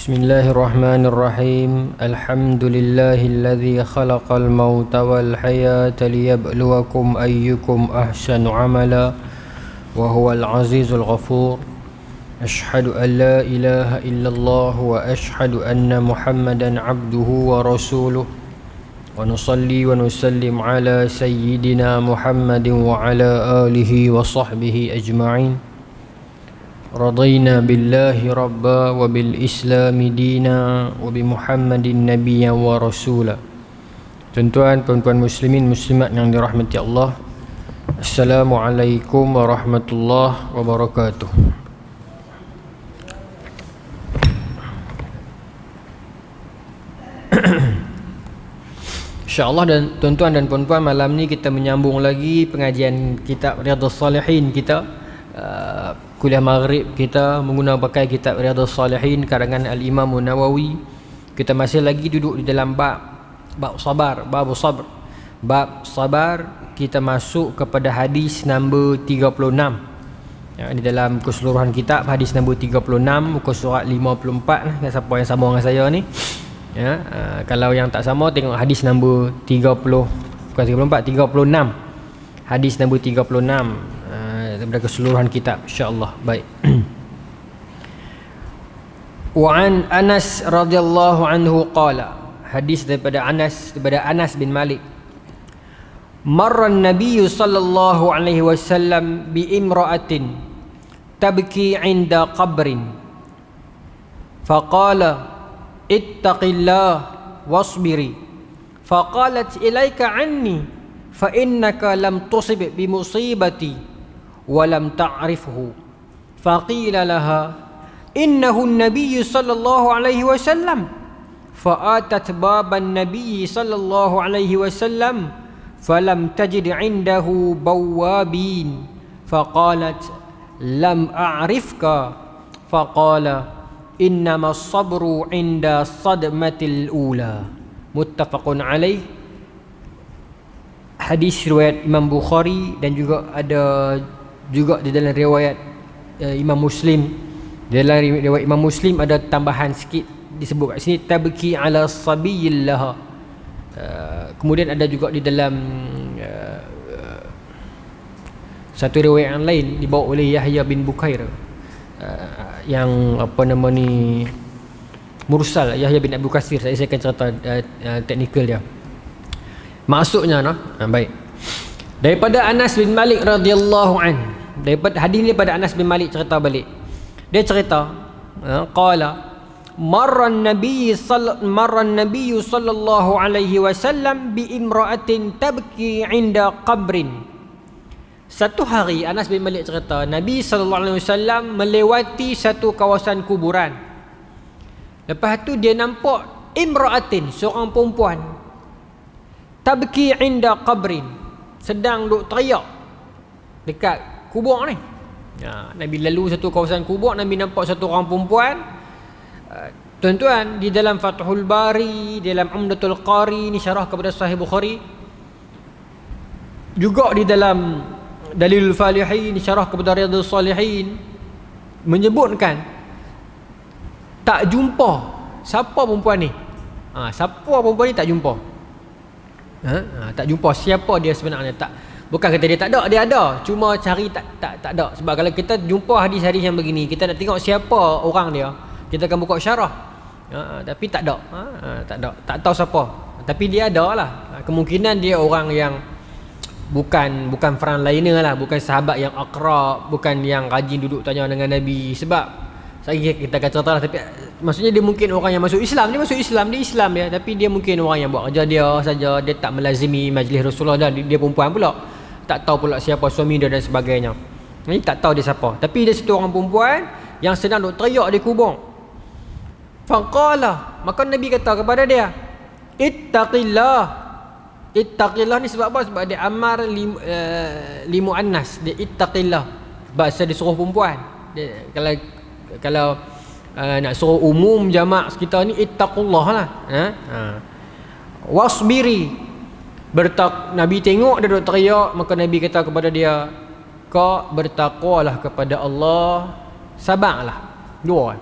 بسم الله الرحمن الرحيم الحمد لله الذي خلق الموت والحياة ليبلوكم أيكم أحسن عملا وهو العزيز الغفور أشهد أن لا إله إلا الله وأشهد أن محمدا عبده ورسوله ونصلي ونسلم على سيدنا محمد وعلى آله وصحبه أجمعين رضينا بالله ربا وبالإسلام دينا وبمحمد النبي ورسولا Tuan-tuan, puan-puan muslimin, muslimat yang dirahmati Allah Assalamualaikum warahmatullahi wabarakatuh InsyaAllah dan tuan-tuan dan puan-puan malam ni kita menyambung lagi pengajian kitab Riyadhul Salihin kita uh, kuliah maghrib kita menggunakan pakai kitab Riyadhus Salihin karangan Al-Imam Nawawi. Kita masih lagi duduk di dalam bab bab sabar, bab sabar. Bab sabar kita masuk kepada hadis nombor 36. Ya, di dalam keseluruhan kitab hadis nombor 36 muka surat 54 lah yang siapa yang sama dengan saya ni. Ya, uh, kalau yang tak sama tengok hadis nombor 30 bukan 34, 36. Hadis nombor 36 daripada keseluruhan kitab insyaallah baik wa an Anas radhiyallahu anhu qala hadis daripada Anas daripada Anas bin Malik marra an-nabiy sallallahu alaihi wasallam bi imra'atin tabki 'inda qabrin faqala ittaqillah wasbiri faqalat ilaika anni fa innaka lam tusib bi musibati ولم تعرفه فقيل لها إنه النبي صلى الله عليه وسلم فآتت باب النبي صلى الله عليه وسلم فلم تجد عنده بوابين فقالت لم أعرفك فقال إنما الصبر عند الصدمة الأولى متفق عليه حديث رواية إمام Bukhari dan juga ada juga di dalam riwayat uh, Imam Muslim di dalam riwayat Imam Muslim ada tambahan sikit disebut kat sini tabki ala sabiyillah uh, eh, kemudian ada juga di dalam uh, satu riwayat yang lain dibawa oleh Yahya bin Bukhair uh, yang apa nama ni Mursal Yahya bin Abu Kasir saya, akan cerita uh, uh, teknikal dia maksudnya nah uh, baik daripada Anas bin Malik radhiyallahu anhu daripada hadis ni daripada Anas bin Malik cerita balik dia cerita ha, qala marra nabi sal marra nabi sallallahu alaihi wasallam bi imra'atin tabki inda qabrin satu hari Anas bin Malik cerita Nabi sallallahu alaihi wasallam melewati satu kawasan kuburan. Lepas tu dia nampak imra'atin seorang perempuan tabki inda qabrin sedang duk teriak dekat kubur ni. Ha, Nabi lalu satu kawasan kubur, Nabi nampak satu orang perempuan. Ha, tuan-tuan, di dalam Fathul Bari, di dalam Umdatul Qari, ni syarah kepada Sahih Bukhari. Juga di dalam Dalilul Falihin, syarah kepada Riyadul Salihin. Menyebutkan, tak jumpa siapa perempuan ni. Ha, siapa perempuan ni tak jumpa. Ha? Ha, tak jumpa siapa dia sebenarnya. Tak jumpa. Bukan kata dia tak ada, dia ada. Cuma cari tak tak tak ada. Sebab kalau kita jumpa hadis-hadis yang begini, kita nak tengok siapa orang dia, kita akan buka syarah. Uh, tapi tak ada. Uh, tak ada. Tak tahu siapa. Tapi dia ada lah. Ha, kemungkinan dia orang yang bukan bukan front liner lah. Bukan sahabat yang akrab. Bukan yang rajin duduk tanya dengan Nabi. Sebab saya kita akan cerita lah. Tapi maksudnya dia mungkin orang yang masuk Islam. Dia masuk Islam. Dia Islam ya. Tapi dia mungkin orang yang buat kerja dia saja. Dia tak melazimi majlis Rasulullah. Dan dia perempuan pula tak tahu pula siapa suami dia dan sebagainya ni tak tahu dia siapa tapi dia satu orang perempuan yang sedang duk teriak di kubur faqala maka nabi kata kepada dia ittaqillah ittaqillah ni sebab apa sebab dia amar lim, uh, eh, limu annas dia ittaqillah bahasa disuruh perempuan dia, kalau kalau uh, nak suruh umum jamak kita ni ittaqullah lah ha? ha. wasbiri Bertak, Nabi tengok dia duduk teriak Maka Nabi kata kepada dia Kau bertakwalah kepada Allah Sabarlah Dua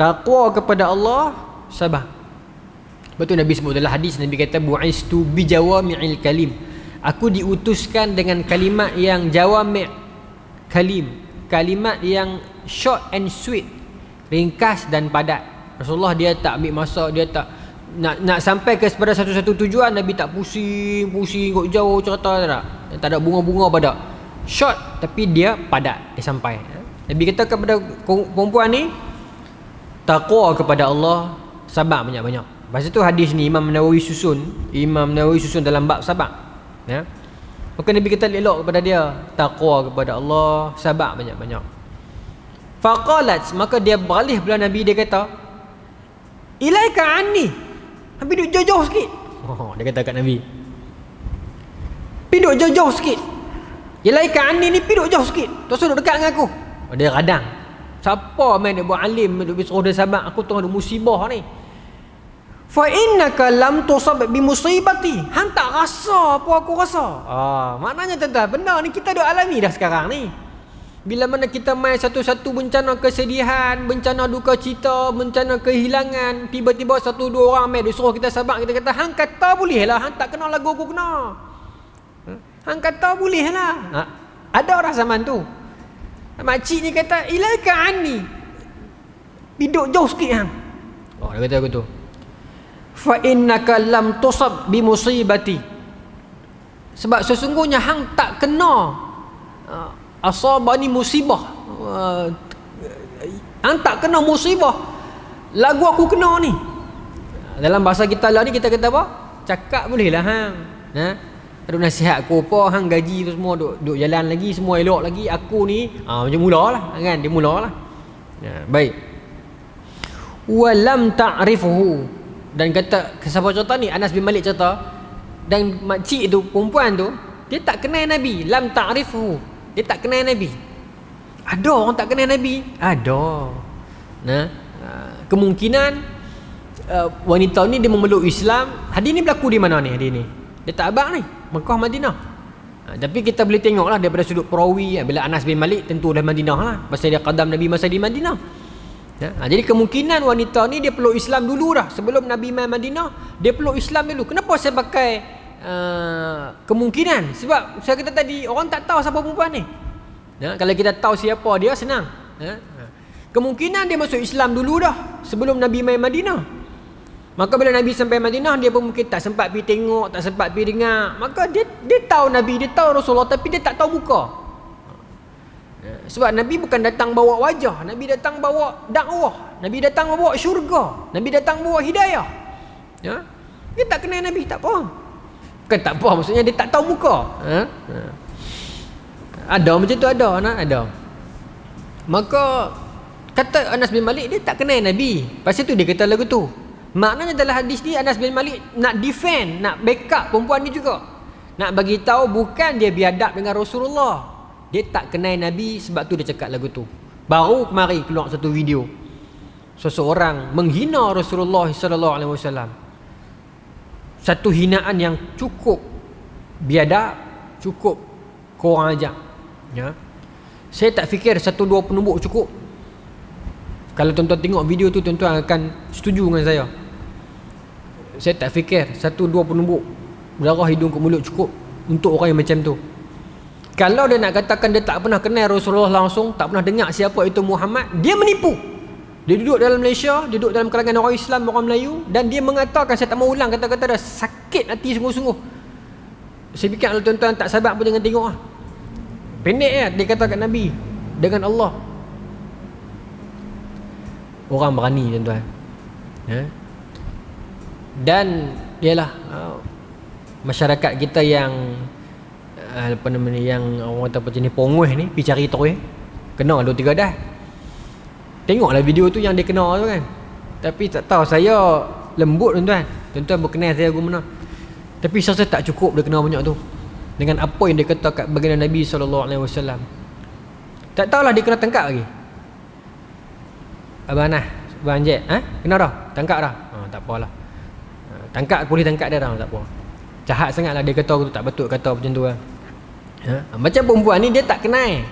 Takwa kepada Allah Sabar Lepas tu Nabi sebut dalam hadis Nabi kata Bu'istu bijawa mi'il kalim Aku diutuskan dengan kalimat yang jawa kalim Kalimat yang short and sweet Ringkas dan padat Rasulullah dia tak ambil masa Dia tak nak nak sampai ke pada satu-satu tujuan Nabi tak pusing pusing kok jauh cerita tak ada tak ada bunga-bunga pada short tapi dia padat dia sampai Nabi kata kepada perempuan ni takwa kepada Allah sabar banyak-banyak Lepas tu hadis ni Imam Nawawi susun Imam Nawawi susun dalam bab sabar Ya Maka Nabi kata elok kepada dia takwa kepada Allah Sabar banyak-banyak Faqalat Maka dia balik pula Nabi Dia kata Ilaika anni Nabi duduk jauh-jauh sikit. Oh, dia kata kat Nabi. Piduk jauh-jauh sikit. Yelah ikan Ani ni piduk jauh sikit. Tak suruh dekat dengan aku. Oh, dia radang. Siapa main dia buat alim duduk suruh dia sabar. Aku tengah ada musibah ni. Fa innaka lam tusab bi musibati. Hang rasa apa aku rasa. Ah, maknanya tuan-tuan, benda ni kita duk alami dah sekarang ni. Bila mana kita mai satu-satu bencana kesedihan, bencana duka cita, bencana kehilangan, tiba-tiba satu dua orang mai suruh kita sabar, kita kata hang kata boleh lah, hang tak kenal lagu aku kena. Ha? Hang kata boleh lah. Ha? Ada orang zaman tu. Makcik ni kata, ilaika ani. Hidup jauh sikit hang. Oh, dia kata aku tu. Fa innaka lam tusab bi Sebab sesungguhnya hang tak kenal asabah ni musibah uh, antak kena musibah lagu aku kena ni dalam bahasa kita lah ni kita kata apa cakap boleh lah hang ha? Aduk nasihat aku apa hang gaji tu semua duk, duk jalan lagi semua elok lagi aku ni ha, macam mula lah kan dia mula lah ya, baik walam ta'rifuhu dan kata siapa cerita ni Anas bin Malik cerita dan makcik tu perempuan tu dia tak kenal Nabi lam ta'rifuhu dia tak kenal Nabi ada orang tak kenal Nabi ada nah ha, kemungkinan uh, wanita ni dia memeluk Islam hadis ni berlaku di mana ni hadis ni dia tak abang ni Mekah Madinah ha, tapi kita boleh tengok lah daripada sudut perawi ya, bila Anas bin Malik tentu dah Madinah lah pasal dia kadam Nabi masa di Madinah ya, ha, jadi kemungkinan wanita ni dia peluk Islam dulu dah sebelum Nabi main Madinah dia peluk Islam dulu kenapa saya pakai uh, kemungkinan sebab saya kata tadi orang tak tahu siapa perempuan ni ya, kalau kita tahu siapa dia senang ya. kemungkinan dia masuk Islam dulu dah sebelum Nabi main Madinah maka bila Nabi sampai Madinah dia pun mungkin tak sempat pergi tengok tak sempat pergi dengar maka dia dia tahu Nabi dia tahu Rasulullah tapi dia tak tahu muka sebab Nabi bukan datang bawa wajah Nabi datang bawa dakwah Nabi datang bawa syurga Nabi datang bawa hidayah ya? Dia tak kenal Nabi tak faham Bukan tak puas maksudnya dia tak tahu muka. Ha? ha? Ada macam tu ada nak ada. Maka kata Anas bin Malik dia tak kenal Nabi. Pasal tu dia kata lagu tu. Maknanya dalam hadis ni Anas bin Malik nak defend, nak backup perempuan ni juga. Nak bagi tahu bukan dia biadab dengan Rasulullah. Dia tak kenal Nabi sebab tu dia cakap lagu tu. Baru kemari keluar satu video. Seseorang menghina Rasulullah sallallahu alaihi wasallam satu hinaan yang cukup biada, cukup kurang ajar ya saya tak fikir satu dua penumbuk cukup kalau tuan-tuan tengok video tu tuan-tuan akan setuju dengan saya saya tak fikir satu dua penumbuk darah hidung ke mulut cukup untuk orang yang macam tu kalau dia nak katakan dia tak pernah kenal Rasulullah langsung tak pernah dengar siapa itu Muhammad dia menipu dia duduk dalam Malaysia, dia duduk dalam kalangan orang Islam, orang Melayu dan dia mengatakan saya tak mau ulang kata-kata dia sakit hati sungguh-sungguh. Saya fikir kalau tuan-tuan tak sabar pun jangan tengok ah. Pendek ya, dia kata kat Nabi dengan Allah. Orang berani tuan-tuan. Ya. Dan ialah uh, masyarakat kita yang uh, apa nama ni yang orang kata apa jenis pongoh ni pi cari terus eh. kena dua tiga dah Tengoklah video tu yang dia kena tu kan Tapi tak tahu saya lembut tuan-tuan Tuan-tuan berkenal saya guna Tapi saya rasa tak cukup dia kena banyak tu Dengan apa yang dia kata kat baginda Nabi SAW Tak tahulah dia kena tangkap lagi Abang Anah Abang Jet ha? Kena dah Tangkap dah ha, Tak apalah ha, Tangkap boleh tangkap dia dah Tak apa Jahat sangatlah dia kata tu tak betul kata macam tu lah ha? Macam perempuan ni dia tak kenal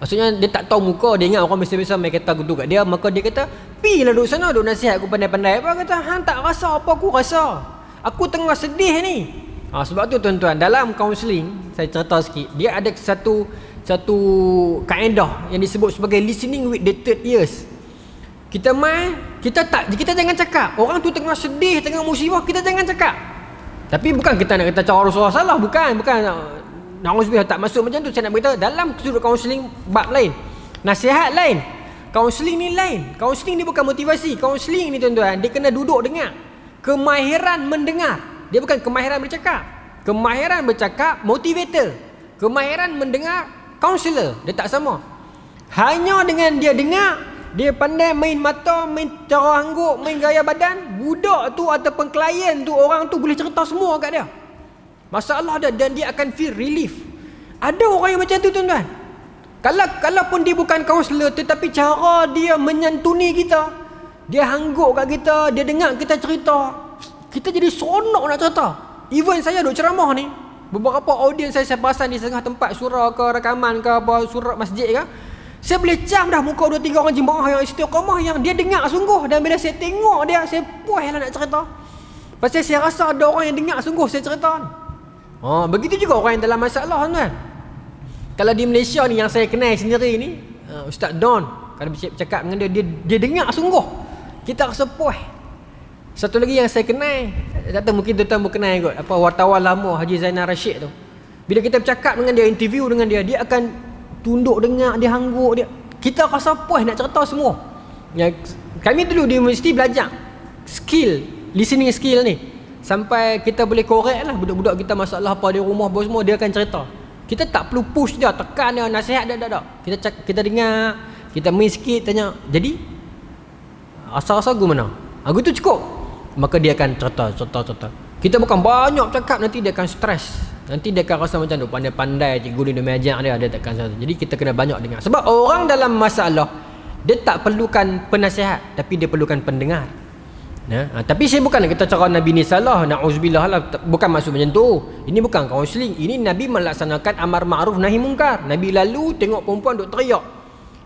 Maksudnya dia tak tahu muka Dia ingat orang biasa-biasa main kereta gudu kat dia Maka dia kata lah duduk sana Duduk nasihat aku pandai-pandai Apa kata Han tak rasa apa aku rasa Aku tengah sedih ni ha, Sebab tu tuan-tuan Dalam counselling Saya cerita sikit Dia ada satu Satu kaedah Yang disebut sebagai Listening with the third ears Kita mai Kita tak Kita jangan cakap Orang tu tengah sedih Tengah musibah Kita jangan cakap tapi bukan kita nak kata cara Rasulullah salah Bukan Bukan Nauzubillah tak masuk macam tu Saya nak beritahu Dalam sudut kaunseling Bab lain Nasihat lain Kaunseling ni lain Kaunseling ni bukan motivasi Kaunseling ni tuan-tuan Dia kena duduk dengar Kemahiran mendengar Dia bukan kemahiran bercakap Kemahiran bercakap Motivator Kemahiran mendengar Kaunselor Dia tak sama Hanya dengan dia dengar dia pandai main mata, main cara angguk, main gaya badan Budak tu ataupun klien tu, orang tu boleh cerita semua kat dia Masalah dia dan dia akan feel relief. Ada orang yang macam tu tuan-tuan. Kalau pun dia bukan kaunselor tetapi cara dia menyentuni kita, dia hangguk kat kita, dia dengar kita cerita, kita jadi seronok nak cerita. Even saya duk ceramah ni, beberapa audiens saya sebasan di setengah tempat surau ke rekaman ke apa surau masjid ke, saya boleh cam dah muka dua tiga orang jemaah yang istiqamah yang dia dengar sungguh dan bila saya tengok dia saya puaslah nak cerita. Pasal saya rasa ada orang yang dengar sungguh saya cerita ni. Ha, begitu juga orang yang dalam masalah tuan. Kalau di Malaysia ni yang saya kenal sendiri ni, ha, Ustaz Don, kalau bercakap dengan dia, dia, dia dengar sungguh. Kita rasa puas. Satu lagi yang saya kenal, tak tahu mungkin tuan-tuan pun kenal kot, apa wartawan lama Haji Zainal Rashid tu. Bila kita bercakap dengan dia, interview dengan dia, dia akan tunduk dengar, dia hangguk dia. Kita rasa puas nak cerita semua. Ya, kami dulu di universiti belajar skill, listening skill ni. Sampai kita boleh korek lah Budak-budak kita masalah apa di rumah apa semua Dia akan cerita Kita tak perlu push dia Tekan dia Nasihat dia tak tak Kita cak, kita dengar Kita main sikit Tanya Jadi Asal-asal gue mana Aku tu cukup Maka dia akan cerita Cerita cerita Kita bukan banyak cakap Nanti dia akan stres Nanti dia akan rasa macam tu Pandai-pandai Cikgu ni dia meja dia ada tekan satu Jadi kita kena banyak dengar Sebab orang dalam masalah Dia tak perlukan penasihat Tapi dia perlukan pendengar Ya? Ha, tapi saya bukan kita cakap Nabi ni salah. Na'uzubillah lah. Bukan maksud macam tu. Ini bukan kaunseling. Ini Nabi melaksanakan amar ma'ruf nahi mungkar. Nabi lalu tengok perempuan duk teriak.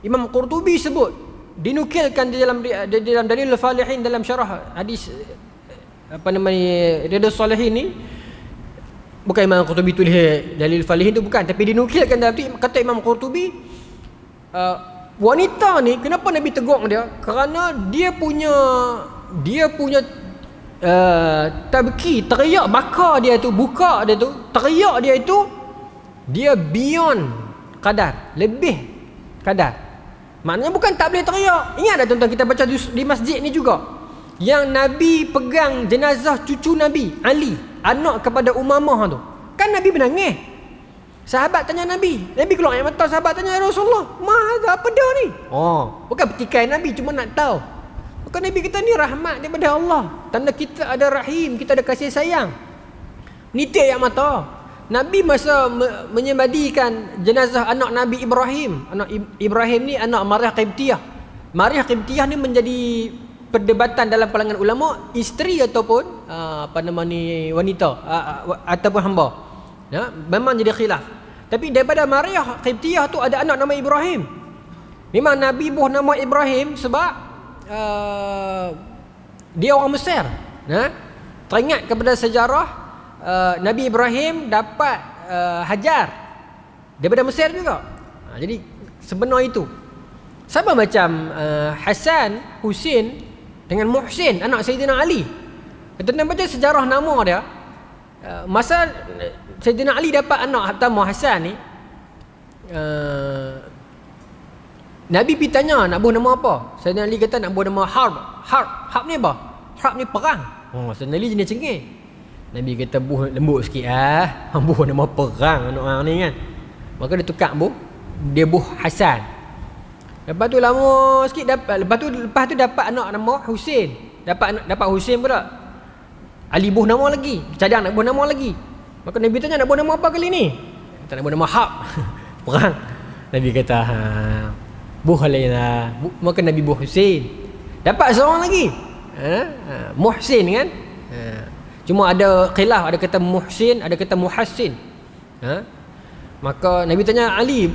Imam Qurtubi sebut. Dinukilkan di dalam di, dalam dalil falihin dalam syarah hadis apa nama ni Radul Salihin ni bukan Imam Qurtubi tulis dalil falihin tu bukan tapi dinukilkan dalam tu kata Imam Qurtubi uh, wanita ni kenapa Nabi tegur dia kerana dia punya dia punya uh, tabki teriak maka dia tu buka dia tu teriak dia itu dia beyond kadar lebih kadar maknanya bukan tak boleh teriak ingat tak tuan-tuan kita baca di masjid ni juga yang Nabi pegang jenazah cucu Nabi Ali anak kepada Umamah tu kan Nabi menangis Sahabat tanya Nabi Nabi keluar air mata Sahabat tanya ya Rasulullah Mahal apa dia ni Oh, Bukan petikai Nabi Cuma nak tahu Maka Nabi kita ni rahmat daripada Allah. Tanda kita ada rahim, kita ada kasih sayang. Nitik yang mata. Nabi masa me- menyembadikan jenazah anak Nabi Ibrahim. Anak I- Ibrahim ni anak Mariah Qibtiyah. Mariah Qibtiyah ni menjadi perdebatan dalam kalangan ulama isteri ataupun ah, apa nama ni wanita ah, ah, ataupun hamba ya memang jadi khilaf tapi daripada Maryah Qibtiyah tu ada anak nama Ibrahim memang Nabi buh nama Ibrahim sebab Eh, dia orang Mesir. Ha? Teringat kepada sejarah uh, Nabi Ibrahim dapat uh, hajar daripada Mesir juga. Ha, jadi sebenar itu. Sama macam uh, Hasan, Husin dengan Muhsin anak Sayyidina Ali. Kita nak baca sejarah nama dia. Uh, masa Sayyidina Ali dapat anak pertama Hasan ni uh, Nabi pergi tanya nak buah nama apa? Sayyidina Ali kata nak buah nama Harb. Harb. Harb ni apa? Harb ni perang. Oh, Sayyidina Ali jenis cengih. Nabi kata buh lembut sikit ah. Hang buh nama perang anak orang ni kan. Maka dia tukar buh. Dia buh Hasan. Lepas tu lama sikit dapat lepas tu lepas tu dapat anak nama Husin. Dapat dapat Husin pula. Ali buh nama lagi. Cadang nak buh nama lagi. Maka Nabi tanya nak buh nama apa kali ni? Tak nak buh nama harb. perang. Nabi kata ha. Buhlin Maka Nabi Buhsin Dapat seorang lagi ha? ha Muhsin kan ha. Cuma ada khilaf Ada kata Muhsin Ada kata Muhassin ha? Maka Nabi tanya Ali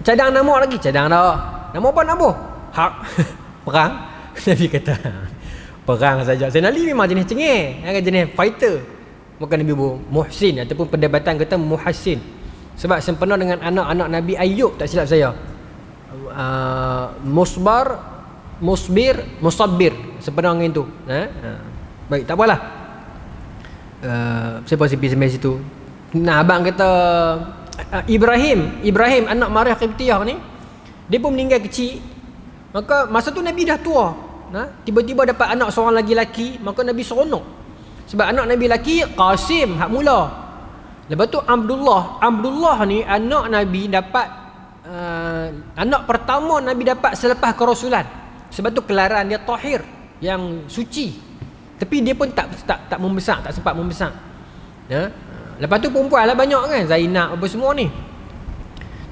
Cadang nama lagi Cadang dah Nama apa nama? Hak Perang Nabi kata Perang saja. Zain Ali memang jenis cengeng kan? Jenis fighter Maka Nabi buh Muhsin Ataupun perdebatan kata Muhassin Sebab sempena dengan anak-anak Nabi Ayub Tak silap saya uh, musbar musbir musabbir sebenarnya itu eh? Ha? Ha. baik tak apalah uh, siapa sipi sampai situ nah abang kata uh, Ibrahim Ibrahim anak Maryam Qibtiyah ni dia pun meninggal kecil maka masa tu Nabi dah tua nah, ha? tiba-tiba dapat anak seorang lagi laki maka Nabi seronok sebab anak Nabi laki Qasim hak mula lepas tu Abdullah Abdullah ni anak Nabi dapat uh, anak pertama Nabi dapat selepas kerasulan. Sebab tu kelaran dia tahir yang suci. Tapi dia pun tak tak tak membesar, tak sempat membesar. Ya. Lepas tu perempuan lah banyak kan Zainab apa semua ni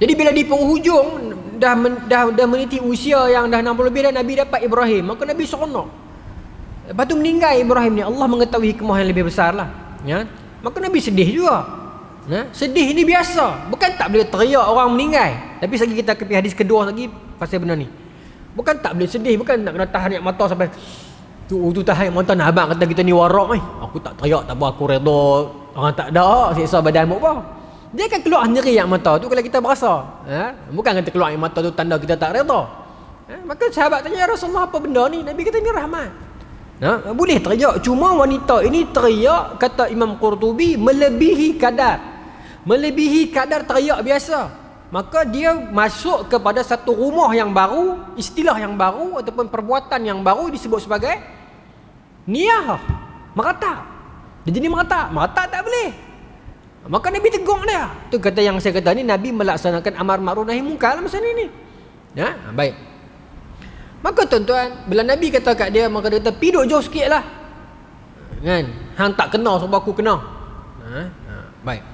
Jadi bila di penghujung Dah men, dah, dah meniti usia yang dah 60 lebih Dan Nabi dapat Ibrahim Maka Nabi seronok Lepas tu meninggal Ibrahim ni Allah mengetahui hikmah yang lebih besar lah ya. Maka Nabi sedih juga Ha? Sedih ini biasa. Bukan tak boleh teriak orang meninggal. Tapi lagi kita ke hadis kedua lagi pasal benda ni. Bukan tak boleh sedih, bukan nak kena tahan air mata sampai tu tu tahan air mata nak abang kata kita ni warak ni. Eh. Aku tak teriak tak apa aku redha. Orang tak ada siksa badan mak apa. Dia akan keluar sendiri air mata tu kalau kita berasa. Ha? Bukan kata keluar air mata tu tanda kita tak redha. Ha? Maka sahabat tanya ya Rasulullah apa benda ni? Nabi kata ni rahmat. Ha? Boleh teriak. Cuma wanita ini teriak kata Imam Qurtubi melebihi kadar melebihi kadar teriak biasa maka dia masuk kepada satu rumah yang baru istilah yang baru ataupun perbuatan yang baru disebut sebagai niyah merata dia jadi merata merata tak boleh maka Nabi tegur dia tu kata yang saya kata ni Nabi melaksanakan amar ma'ruf nahi mungkar dalam masa ni ni ya? baik maka tuan-tuan bila Nabi kata kat dia maka dia kata piduk jauh sikit lah kan hang tak kenal sebab aku kenal ha? Ha. baik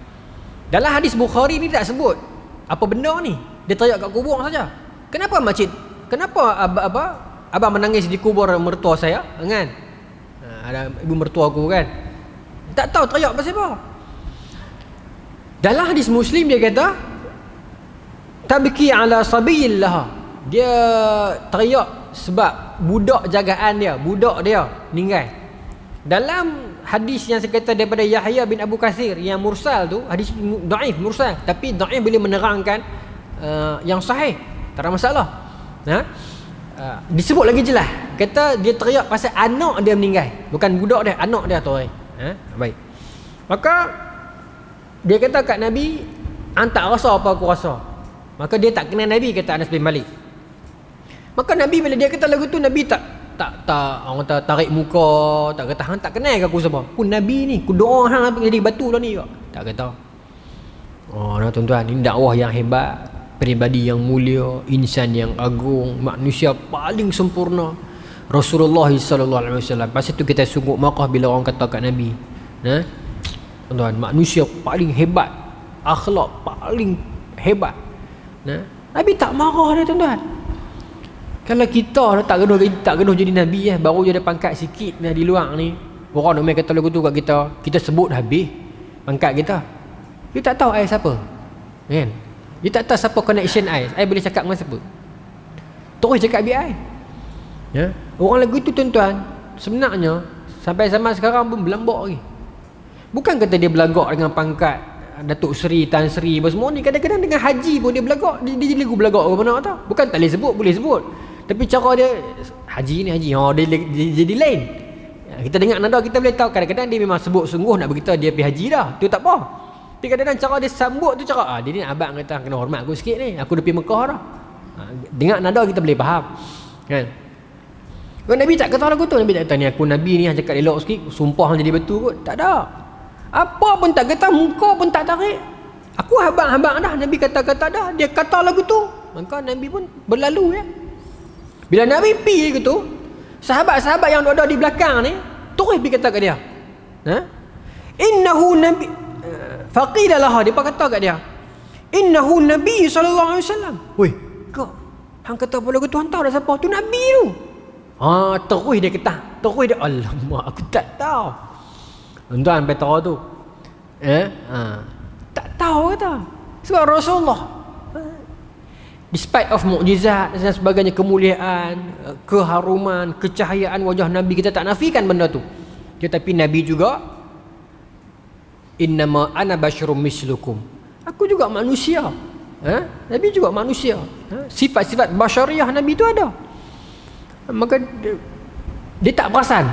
dalam hadis Bukhari ni tak sebut apa benda ni. Dia teriak kat kubur saja. Kenapa makcik? Kenapa abah apa abah menangis di kubur mertua saya? Kan? Ha, ada ibu mertua aku kan. Tak tahu teriak pasal apa. Dalam hadis Muslim dia kata tabki ala sabillah. Dia teriak sebab budak jagaan dia, budak dia meninggal. Dalam hadis yang sekata daripada Yahya bin Abu Kasir yang mursal tu hadis daif mursal tapi daif boleh menerangkan uh, yang sahih tak ada masalah ha? Uh, disebut lagi jelas kata dia teriak pasal anak dia meninggal bukan budak dia anak dia tu eh? ha? baik maka dia kata kat Nabi an tak rasa apa aku rasa maka dia tak kenal Nabi kata Anas bin Malik maka Nabi bila dia kata lagu tu Nabi tak tak tak orang kata tarik muka tak kata hang tak kenal aku siapa pun nabi ni aku doa hang jadi batu lah ni kak. tak kata oh nah tuan-tuan ini dakwah yang hebat peribadi yang mulia insan yang agung manusia paling sempurna Rasulullah sallallahu alaihi wasallam pasal tu kita sungguh makah bila orang kata kat nabi nah tuan-tuan manusia paling hebat akhlak paling hebat nah nabi tak marah dah tuan-tuan kalau kita tak genuh tak genuh jadi nabi ya, baru je ada pangkat sikit dah di luar ni. Orang nak main kata lagu tu kat kita, kita sebut dah habis pangkat kita. Dia tak tahu ai siapa. Kan? Dia tak tahu siapa connection ai. Ai boleh cakap dengan siapa? Terus cakap bi ai. Ya. Orang lagu tu tuan-tuan, sebenarnya sampai zaman sekarang pun berlambak lagi. Bukan kata dia berlagak dengan pangkat Datuk Seri, Tan Seri semua ni kadang-kadang dengan haji pun dia berlagak dia, dia, dia lagu berlagak ke mana tau bukan tak boleh sebut boleh sebut tapi cara dia haji ni haji. oh, dia, dia, dia, dia jadi lain. Ya, kita dengar nada kita boleh tahu kadang-kadang dia memang sebut sungguh nak beritahu dia pergi haji dah. Tu tak apa. Tapi kadang-kadang cara dia sambut tu cara ah dia ni abang kata kena hormat aku sikit ni. Aku dah pergi Mekah dah. Ha, dengar nada kita boleh faham. Kan? Kalau Nabi tak kata lagu tu Nabi tak kata ni aku Nabi ni yang cakap elok sikit Sumpah jadi betul kot Tak ada Apa pun tak kata Muka pun tak tarik Aku habang-habang dah Nabi kata-kata dah Dia kata lagu tu Maka Nabi pun berlalu ya bila Nabi pergi ke sahabat-sahabat yang duduk di belakang ni, terus pergi kata kat dia. Ha? Innahu nabi eh, faqila laha dia kata kat dia. Innahu nabi sallallahu alaihi wasallam. Woi, kau hang kata boleh ke tuan tahu dah siapa tu nabi tu? Ha, terus dia kata, terus dia alamak aku tak tahu. Tuan-tuan tu. Eh? Ha. Tak tahu kata. Sebab Rasulullah despite of mukjizat dan sebagainya kemuliaan, keharuman, kecahayaan wajah Nabi kita tak nafikan benda tu. Tetapi ya, Nabi juga innama ana basyrum mislukum. Aku juga manusia. Ha? Nabi juga manusia. Ha? Sifat-sifat basyariah Nabi tu ada. Maka dia, dia tak perasan.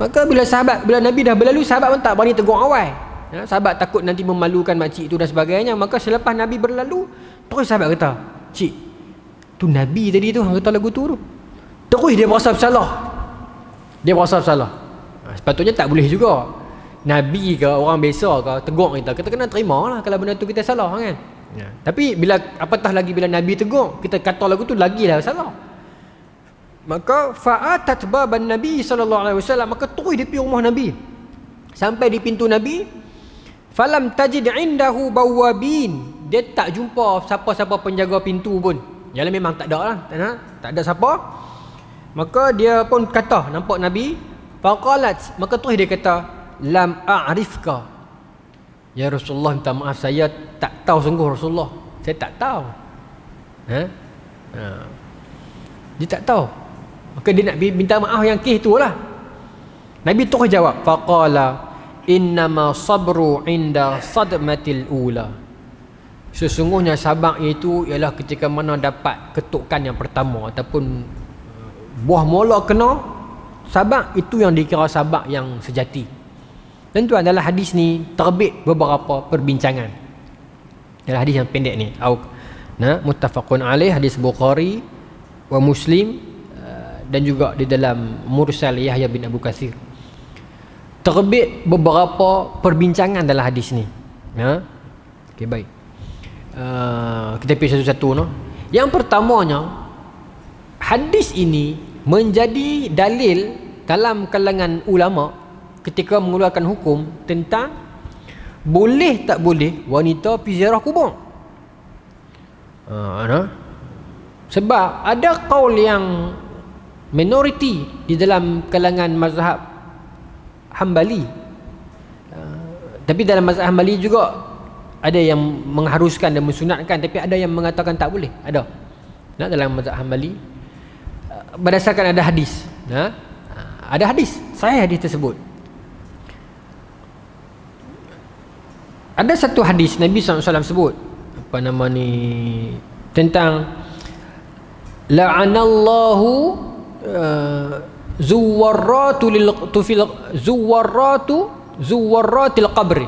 Maka bila sahabat, bila Nabi dah berlalu, sahabat pun tak berani tegur awal. Ha? Sahabat takut nanti memalukan makcik itu dan sebagainya. Maka selepas Nabi berlalu, terus sahabat kata, Cik, Tu Nabi tadi tu Hang kata lagu tu tu Terus dia merasa bersalah Dia merasa bersalah ha, Sepatutnya tak boleh juga Nabi ke orang biasa ke Tegur kita Kita kena terima lah Kalau benda tu kita salah kan yeah. Tapi bila Apatah lagi bila Nabi tegur Kita kata lagu tu Lagi lah salah Maka fa'atat baban Nabi sallallahu alaihi wasallam maka terus dia pergi rumah Nabi. Sampai di pintu Nabi, falam tajid indahu bawabin. Dia tak jumpa siapa-siapa penjaga pintu pun. Yang memang tak ada lah. Tak ada, tak ada siapa. Maka dia pun kata nampak Nabi. Faqalat. Maka tuh dia kata. Lam a'rifka. Ya Rasulullah minta maaf saya tak tahu sungguh Rasulullah. Saya tak tahu. Ha? ha. Dia tak tahu. Maka dia nak minta maaf yang kih tu lah. Nabi tu jawab. Faqala. Innama sabru inda sadmatil ula sesungguhnya sabak itu ialah ketika mana dapat ketukan yang pertama ataupun uh, buah mula kena sabak itu yang dikira sabak yang sejati dan tuan dalam hadis ni terbit beberapa perbincangan dalam hadis yang pendek ni au na muttafaqun alaih hadis bukhari wa muslim uh, dan juga di dalam mursal yahya bin abu kasir terbit beberapa perbincangan dalam hadis ni nah okey baik uh, kita pergi satu-satu no. Yang pertamanya hadis ini menjadi dalil dalam kalangan ulama ketika mengeluarkan hukum tentang boleh tak boleh wanita pergi ziarah kubur. Uh, no? Sebab ada kaul yang minoriti di dalam kalangan mazhab Hambali. Ah, tapi dalam mazhab Hambali juga ada yang mengharuskan dan mensunatkan tapi ada yang mengatakan tak boleh ada nah dalam mazhab Hambali eh, berdasarkan ada hadis nah eh, ada hadis saya hadis tersebut ada satu hadis Nabi SAW sebut apa nama ni tentang la'anallahu eh, zuwaratu lil tufil zuwaratu zuwaratil qabri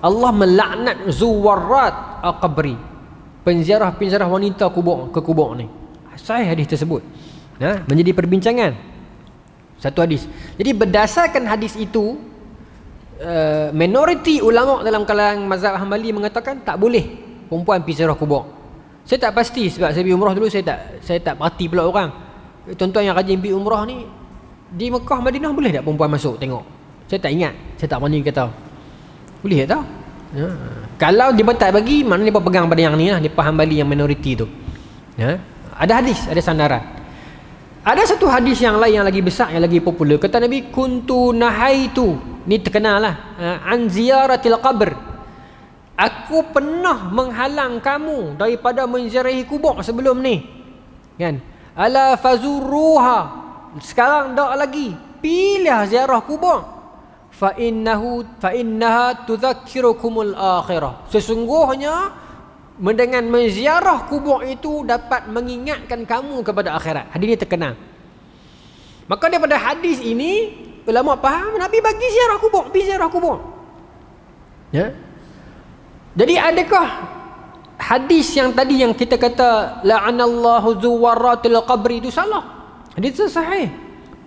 Allah melaknat zuwarat al-qabri penziarah-penziarah wanita kubur ke kubur ni sahih hadis tersebut ha? menjadi perbincangan satu hadis jadi berdasarkan hadis itu uh, minoriti ulama dalam kalangan mazhab hambali mengatakan tak boleh perempuan pergi ziarah kubur saya tak pasti sebab saya pergi umrah dulu saya tak saya tak mati pula orang tuan-tuan yang rajin pergi umrah ni di Mekah Madinah boleh tak perempuan masuk tengok saya tak ingat saya tak berani kata boleh tak? Ya. Kalau dia tak bagi, mana dia pegang pada yang ni lah. Dia paham balik yang minoriti tu. Ya. Ada hadis, ada sandaran. Ada satu hadis yang lain yang lagi besar, yang lagi popular. Kata Nabi, Kuntu nahaitu. Ni terkenal lah. Ha, An ziyaratil qabr. Aku pernah menghalang kamu daripada menziarahi kubur sebelum ni. Kan? Ala fazurruha. Sekarang tak lagi. Pilih ziarah kubur fa innahu fa innaha tudzakkirukumul akhirah sesungguhnya dengan menziarah kubur itu dapat mengingatkan kamu kepada akhirat hadis ini terkenal maka daripada hadis ini ulama faham nabi bagi ziarah kubur bagi ziarah kubur ya jadi adakah hadis yang tadi yang kita kata la'anallahu zuwaratul qabri itu salah hadis itu sahih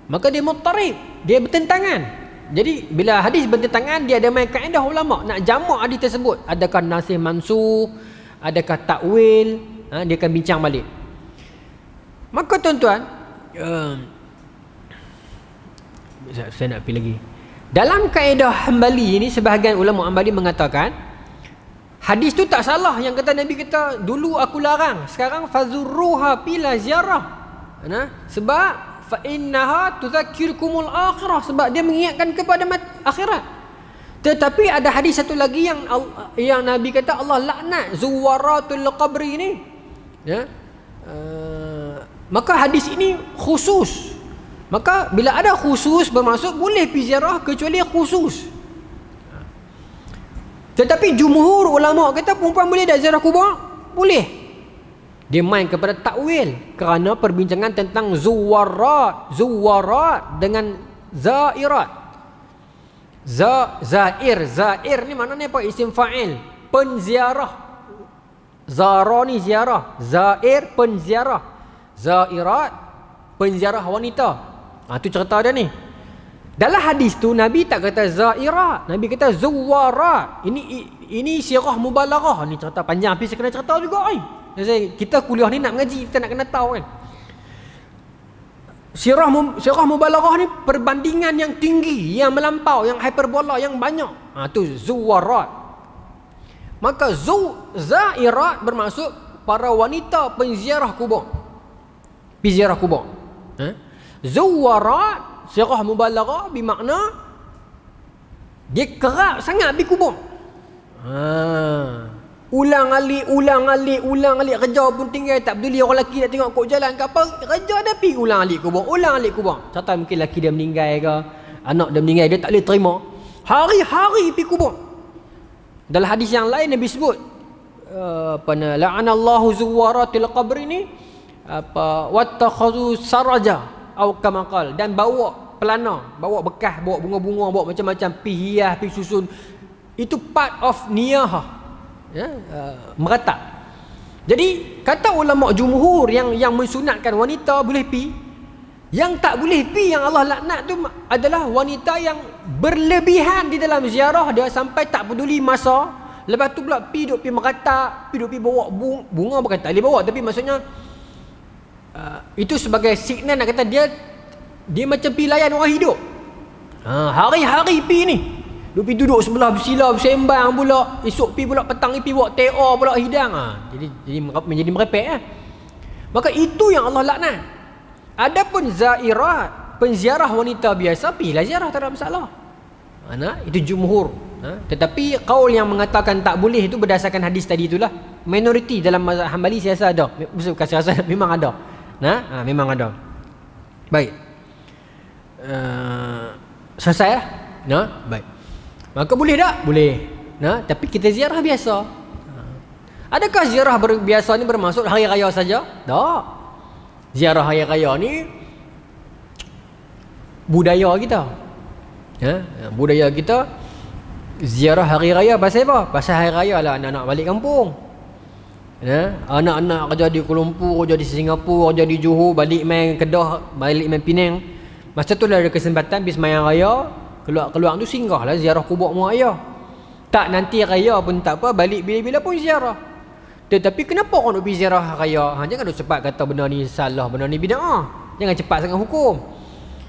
maka dia mutarib dia bertentangan jadi bila hadis berhenti tangan, dia ada main kaedah ulama nak jamak hadis tersebut. Adakah nasih mansuh, adakah takwil, ha, dia akan bincang balik. Maka tuan-tuan, um, saya, saya nak pergi lagi. Dalam kaedah Hambali ini sebahagian ulama Hambali mengatakan hadis tu tak salah yang kata Nabi kita dulu aku larang, sekarang fazurruha pila ziarah. Nah, ha, sebab fa innaha tudzakkirukumul akhirah sebab dia mengingatkan kepada mati, akhirat tetapi ada hadis satu lagi yang yang nabi kata Allah laknat zuwaratul qabri ni ya uh, maka hadis ini khusus maka bila ada khusus bermaksud boleh pergi ziarah kecuali khusus tetapi jumhur ulama kata perempuan boleh dak ziarah kubur boleh dia main kepada takwil kerana perbincangan tentang zuwarat, zuwarat dengan zairat. Za zair, zair ni mana ni apa isim fa'il? Penziarah. Zara ni ziarah, zair penziarah. Zairat penziarah wanita. Ha, tu cerita dia ni. Dalam hadis tu Nabi tak kata zaira, Nabi kata zuwara. Ini ini sirah mubalaghah ni cerita panjang habis kena cerita juga ai. Eh. Jadi kita kuliah ni nak ngaji, kita nak kena tahu kan. Syirah mu, sirah mubalaghah ni perbandingan yang tinggi, yang melampau, yang hiperbola, yang banyak. Ha tu zuwarat. Maka zu zairat bermaksud para wanita penziarah kubur. Penziarah kubur. Ha? Zuwarat sirah mubalaghah bermakna dia kerap sangat di kubur. Ha. Ulang alik, ulang alik, ulang alik. Kerja pun tinggal. Tak peduli orang lelaki nak tengok kot jalan ke apa. Kerja dia pergi ulang alik kubang. Ulang alik kubur. Contoh mungkin lelaki dia meninggal ke. Anak dia meninggal. Dia tak boleh terima. Hari-hari pergi kubang. Dalam hadis yang lain Nabi sebut. Eh, apa ni? La'anallahu zuwaratil qabri ni. Apa? Wattakhazu saraja. Aukamakal. Dan bawa pelana. Bawa bekah. Bawa bunga-bunga. Bawa macam-macam. Pihiyah. Pihiyah susun. Itu part of niyahah ya, uh, merata. Jadi kata ulama jumhur yang yang mensunatkan wanita boleh pi yang tak boleh pi yang Allah laknat tu adalah wanita yang berlebihan di dalam ziarah dia sampai tak peduli masa lepas tu pula pi duk pi merata pi duk pi bawa bunga, bunga bukan tak boleh bawa tapi maksudnya uh, itu sebagai signal nak kata dia dia macam pi layan orang hidup ha, hari-hari pi ni Duk pergi duduk sebelah bersilah bersembang pula. Esok pi pula petang ni pergi buat TA pula hidang ah. Ha. Jadi jadi menjadi merepek eh. Maka itu yang Allah laknat. Adapun zairat, penziarah wanita biasa pilah ziarah tak ada masalah. Mana? Itu jumhur. Ha? Tetapi kaul yang mengatakan tak boleh itu berdasarkan hadis tadi itulah. Minoriti dalam mazhab Hambali saya ada. Bukan saya rasa memang ada. Nah, ha? ha, memang ada. Baik. Uh, selesai lah. Nah, baik. Maka boleh tak? Boleh. Nah, tapi kita ziarah biasa. Adakah ziarah biasa ni bermaksud hari raya saja? Tak. Ziarah hari raya ni budaya kita. Ya, budaya kita ziarah hari raya pasal apa? Pasal hari raya lah anak-anak balik kampung. Ya, anak-anak kerja di Kuala Lumpur, kerja di Singapura, kerja di Johor, balik main Kedah, balik main Penang. Masa tu lah ada kesempatan bis semayang raya, Keluar-keluar tu singgahlah ziarah kubur mak ayah. Tak nanti raya pun tak apa, balik bila-bila pun ziarah. Tetapi kenapa orang nak pergi ziarah raya? Ha, jangan duk cepat kata benda ni salah, benda ni bina'ah. Jangan cepat sangat hukum.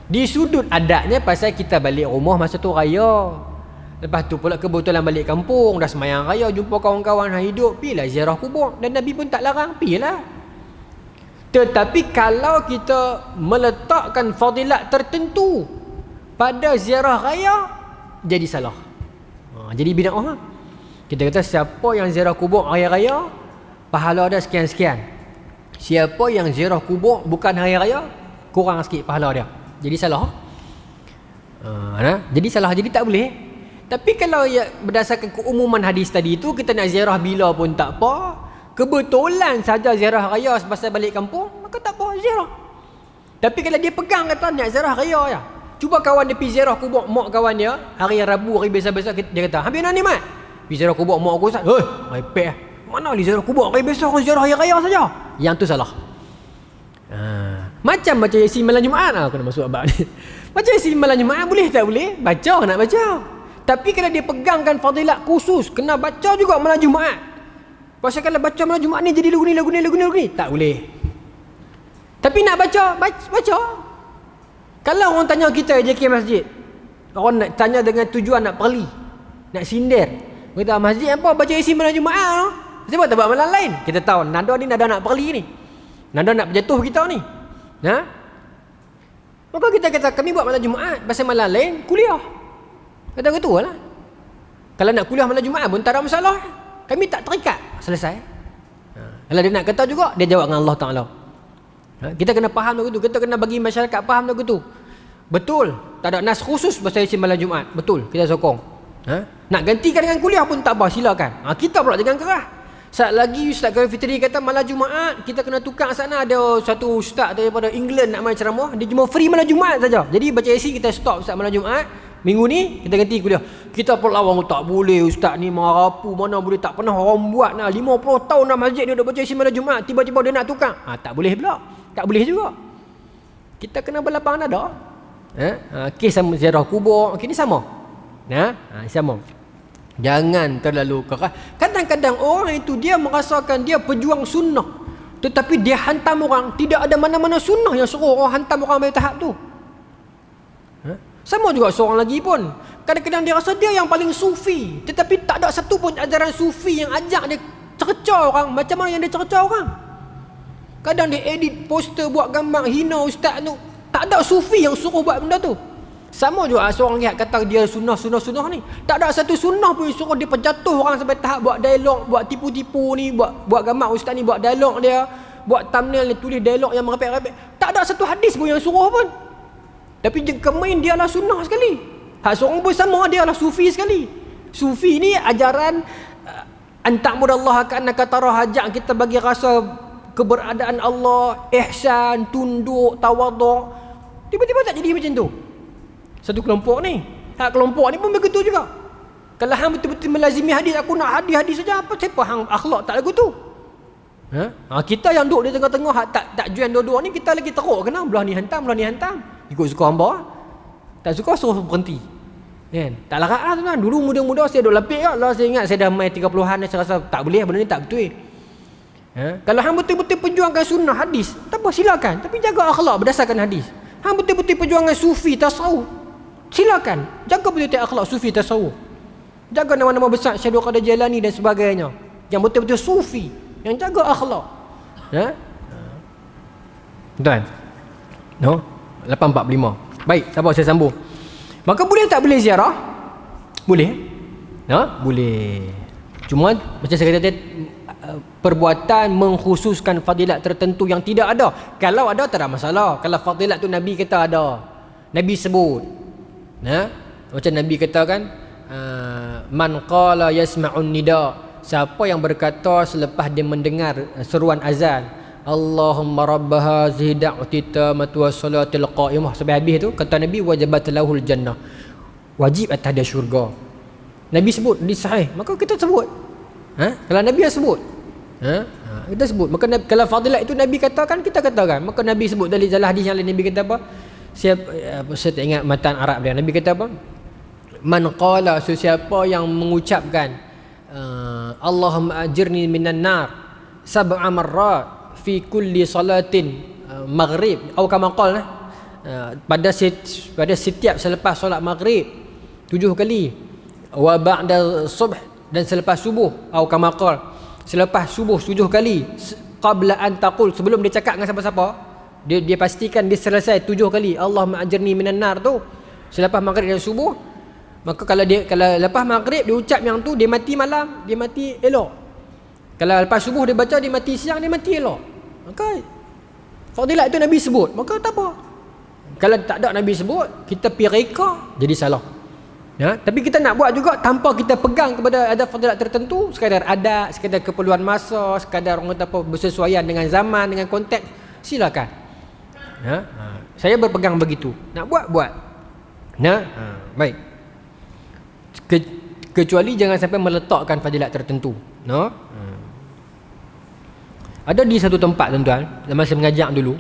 Di sudut adatnya pasal kita balik rumah masa tu raya. Lepas tu pula kebetulan balik kampung, dah semayang raya, jumpa kawan-kawan, ha, hidup, pilah ziarah kubur. Dan Nabi pun tak larang, pilah. Tetapi kalau kita meletakkan fadilat tertentu pada ziarah raya jadi salah ha, jadi bidah ha? kita kata siapa yang ziarah kubur raya raya pahala dia sekian sekian siapa yang ziarah kubur bukan raya raya kurang sikit pahala dia jadi salah ha? Ha, nah? jadi salah jadi tak boleh tapi kalau ya, berdasarkan keumuman hadis tadi itu kita nak ziarah bila pun tak apa kebetulan saja ziarah raya sebab balik kampung maka tak apa ziarah tapi kalau dia pegang kata nak ziarah raya ya Cuba kawan dia pergi ziarah kubur mak kawan dia Hari yang Rabu, hari biasa-biasa Dia kata, habis nak ni mat Pergi ziarah kubur mak aku Ustaz Eh, repek lah eh. Mana ni ziarah kubur hari biasa Aku ziarah hari raya saja Yang tu salah ha. Macam baca Yasin malam Jumaat ha, Aku nak masuk abad ni Macam Yasin malam Jumaat Boleh tak boleh? Baca, nak baca Tapi kena dia pegangkan fadilat khusus Kena baca juga malam Jumaat Pasal kalau baca malam Jumaat ni Jadi lagu ni, lagu ni, lagu ni, lagu ni Tak boleh tapi nak baca, baca, baca. Kalau orang tanya kita ke Masjid Orang nak tanya dengan tujuan nak perli Nak sindir Kita masjid apa baca isi malam Jumaat no? Ah. Sebab tak buat malam lain Kita tahu nada ni nada nak perli ni Nada nak berjatuh kita ni ha? Maka kita kata kami buat malam Jumaat Pasal malam lain kuliah Kata kata lah Kalau nak kuliah malam Jumaat pun tak ada masalah Kami tak terikat selesai ha. Kalau dia nak kata juga dia jawab dengan Allah Ta'ala Ha, kita kena faham lagu tu. Kita kena bagi masyarakat faham lagu tu. Betul. Tak ada nas khusus pasal isi malam Jumaat. Betul. Kita sokong. Ha? Nak gantikan dengan kuliah pun tak apa. Silakan. Ha, kita pula jangan kerah. Saat lagi Ustaz Karim Fitri kata malam Jumaat kita kena tukar sana ada satu ustaz daripada England nak main ceramah dia cuma free malam Jumaat saja. Jadi baca isi kita stop Ustaz malam Jumaat. Minggu ni kita ganti kuliah. Kita pun lawan tak boleh ustaz ni marapu mana boleh tak pernah orang buat nak 50 tahun dah masjid dia dah baca isi malam Jumaat tiba-tiba dia nak tukar. Ha, tak boleh pula. Tak boleh juga. Kita kena berlapang dada. Eh? Ha, kes sama ziarah kubur, okey ni sama. Nah, ha? ha sama. Jangan terlalu keras. Kadang-kadang orang itu dia merasakan dia pejuang sunnah. Tetapi dia hantam orang, tidak ada mana-mana sunnah yang suruh orang hantam orang pada tahap tu. Ha? Sama juga seorang lagi pun. Kadang-kadang dia rasa dia yang paling sufi. Tetapi tak ada satu pun ajaran sufi yang ajak dia cerca orang. Macam mana yang dia cerca orang? Kadang dia edit poster buat gambar hina ustaz tu. Tak ada sufi yang suruh buat benda tu. Sama juga ah, seorang lihat kata dia sunnah sunnah sunnah ni. Tak ada satu sunnah pun yang suruh dia penjatuh orang sampai tahap buat dialog, buat tipu-tipu ni, buat buat gambar ustaz ni buat dialog dia, buat thumbnail dia tulis dialog yang merepek-repek. Tak ada satu hadis pun yang suruh pun. Tapi dia kemain dia lah sunnah sekali. Hak seorang pun sama dia lah sufi sekali. Sufi ni ajaran eh, antak mudallah akan nak tara hajat kita bagi rasa keberadaan Allah, ihsan, tunduk, tawaduk. Tiba-tiba tak jadi macam tu. Satu kelompok ni. tak kelompok ni pun begitu juga. Kalau hang betul-betul melazimi hadis, aku nak hadis-hadis saja apa siapa hang akhlak tak lagu tu. Ha? ha kita yang duduk di tengah-tengah hak tak tak join dua-dua ni kita lagi teruk kena belah ni hantam, belah ni hantam. Ikut suka hamba. Tak suka suruh berhenti. Kan? Tak larat lah tuan. Dulu muda-muda saya duduk lepik ya lah. Saya ingat saya dah main 30-an. Saya rasa tak boleh. Benda ni tak betul. Eh. Ya. Kalau hang betul-betul perjuangkan sunnah hadis, tak apa silakan. Tapi jaga akhlak berdasarkan hadis. Hang betul-betul perjuangan sufi tasawuf. Silakan. Jaga betul-betul akhlak sufi tasawuf. Jaga nama-nama besar Syedul Qadar Jalani dan sebagainya. Yang betul-betul sufi. Yang jaga akhlak. Ya? Tuan. No? 845. Baik, tak apa saya sambung. Maka boleh tak boleh ziarah? Boleh. No? Boleh. Cuma macam saya kata perbuatan mengkhususkan fadilat tertentu yang tidak ada. Kalau ada tak ada masalah. Kalau fadilat tu Nabi kata ada. Nabi sebut. Nah, ha? macam Nabi kata kan, ah, man qala yasma'un nida. Siapa yang berkata selepas dia mendengar eh, seruan azan, Allahumma rabb hadzihi da'wati tamat wa salatil qa'imah sampai habis tu kata Nabi wajibat lahul jannah. Wajib atas dia syurga. Nabi sebut di sahih, maka kita sebut. Ha? Kalau Nabi yang sebut, Ha? ha? Kita sebut. Maka Nabi, kalau fadilat itu Nabi katakan, kita katakan. Maka Nabi sebut dari jalan hadis yang lain. Nabi kata apa? Siap, apa saya tak ingat matan Arab dia. Nabi kata apa? Man qala sesiapa yang mengucapkan uh, Allahumma ajirni minan nar sab'a marrat fi kulli salatin uh, maghrib atau kama qala uh, eh? ah, pada pada setiap selepas solat maghrib tujuh kali wa ba'da subh dan selepas subuh atau kama qala selepas subuh tujuh kali qabla an taqul sebelum dia cakap dengan siapa-siapa dia dia pastikan dia selesai tujuh kali Allah ajirni minan nar tu selepas maghrib dan subuh maka kalau dia kalau lepas maghrib dia ucap yang tu dia mati malam dia mati elok kalau lepas subuh dia baca dia mati siang dia mati elok maka fadilat itu nabi sebut maka tak apa kalau tak ada nabi sebut kita pi reka jadi salah Ya, tapi kita nak buat juga tanpa kita pegang kepada ada fadilat tertentu, sekadar ada sekadar keperluan masa, sekadar orang kata apa bersesuaian dengan zaman, dengan konteks, silakan. Ya. Ha, saya berpegang begitu. Nak buat buat. Ya. Ha, baik. Ke, kecuali jangan sampai meletakkan fadilat tertentu. No? Ha. Ada di satu tempat tuan-tuan, masa mengajar dulu.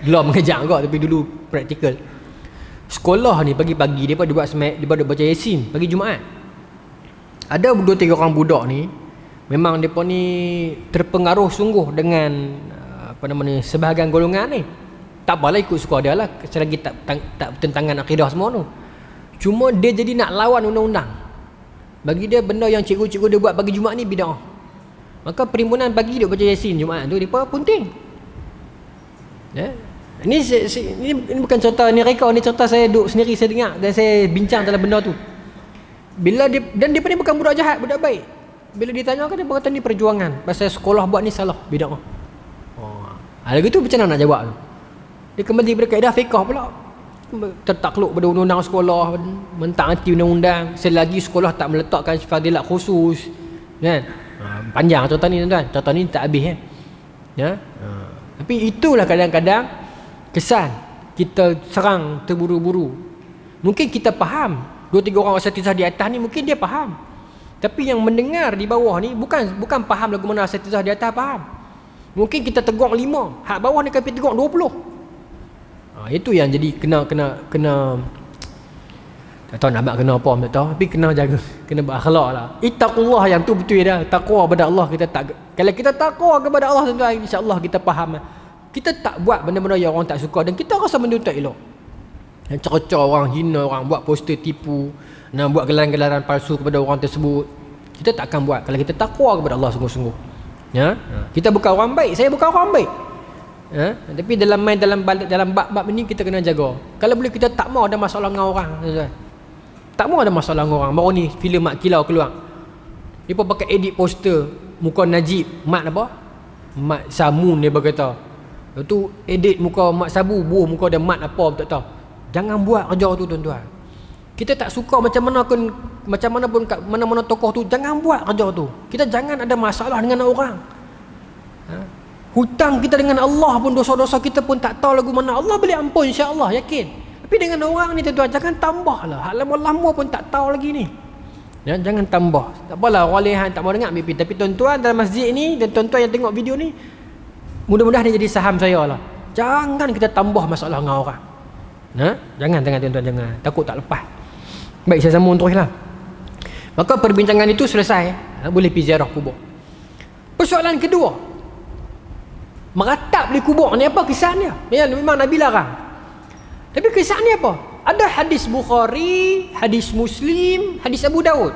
Belum mengajar kok tapi dulu praktikal sekolah ni pagi-pagi dia buat semak dia buat baca yasin pagi jumaat ada dua tiga orang budak ni memang depa ni terpengaruh sungguh dengan uh, apa nama ni sebahagian golongan ni tak apalah ikut suka dia lah selagi tak tak, tak bertentangan akidah semua tu cuma dia jadi nak lawan undang-undang bagi dia benda yang cikgu-cikgu dia buat pagi jumaat ni bidah maka perhimpunan pagi dia baca yasin jumaat tu depa punting. ya yeah? Ini, ini, ini bukan cerita ni rekod ni cerita saya duduk sendiri saya dengar dan saya bincang dalam benda tu. Bila dia dan dia ni bukan budak jahat, budak baik. Bila ditanya kan dia berkata ni perjuangan. Masa sekolah buat ni salah bidang. Oh. Ha, lagi tu macam mana nak jawab tu? Dia kembali pada kaedah fiqh pula. Tertakluk pada undang-undang sekolah, mentaati undang-undang, selagi sekolah tak meletakkan fadilat khusus. Kan? Ha, panjang cerita ni tuan-tuan. Cerita ni tak habis eh. Ya. Ha. Tapi itulah kadang-kadang kesan kita serang terburu-buru. Mungkin kita faham. Dua tiga orang asatizah di atas ni mungkin dia faham. Tapi yang mendengar di bawah ni bukan bukan faham lagu mana asatizah di atas faham. Mungkin kita tegur lima. Hak bawah ni kami tegur dua puluh. Ha, itu yang jadi kena kena kena tak tahu nak buat kena apa tak tahu tapi kena jaga kena berakhlak lah itaqullah yang tu betul dah taqwa kepada Allah kita tak kalau kita taqwa kepada Allah tuan-tuan insya-Allah kita faham kita tak buat benda-benda yang orang tak suka dan kita rasa benda tu tak elok yang cercah orang hina orang buat poster tipu nak buat gelaran-gelaran palsu kepada orang tersebut kita tak akan buat kalau kita takwa kepada Allah sungguh-sungguh ya? ya kita bukan orang baik saya bukan orang baik ya? tapi dalam main dalam balik dalam bab-bab ini kita kena jaga kalau boleh kita tak mau ada masalah dengan orang tak mau ada masalah dengan orang baru ni filem mak kilau keluar dia pun pakai edit poster muka Najib mak apa Mak samun dia berkata Lepas tu edit muka mat sabu, buah muka dia mat apa tak tahu. Jangan buat kerja tu tuan-tuan. Kita tak suka macam mana pun macam mana pun kat mana-mana tokoh tu jangan buat kerja tu. Kita jangan ada masalah dengan orang. Ha? Hutang kita dengan Allah pun dosa-dosa kita pun tak tahu lagu mana. Allah boleh ampun insya-Allah yakin. Tapi dengan orang ni tuan-tuan jangan lah Hak lama-lama pun tak tahu lagi ni. Ya, jangan tambah. Tak apalah orang lehan tak mau dengar mimpi. Tapi tuan-tuan dalam masjid ni dan tuan-tuan yang tengok video ni mudah-mudahan dia jadi saham saya lah jangan kita tambah masalah dengan orang ha? jangan jangan tuan-tuan jangan takut tak lepas baik saya sambung terus lah maka perbincangan itu selesai ha? boleh pergi ziarah kubur persoalan kedua meratap di kubur ni apa kisahnya ya, memang Nabi larang tapi kisahnya apa ada hadis Bukhari hadis Muslim hadis Abu Dawud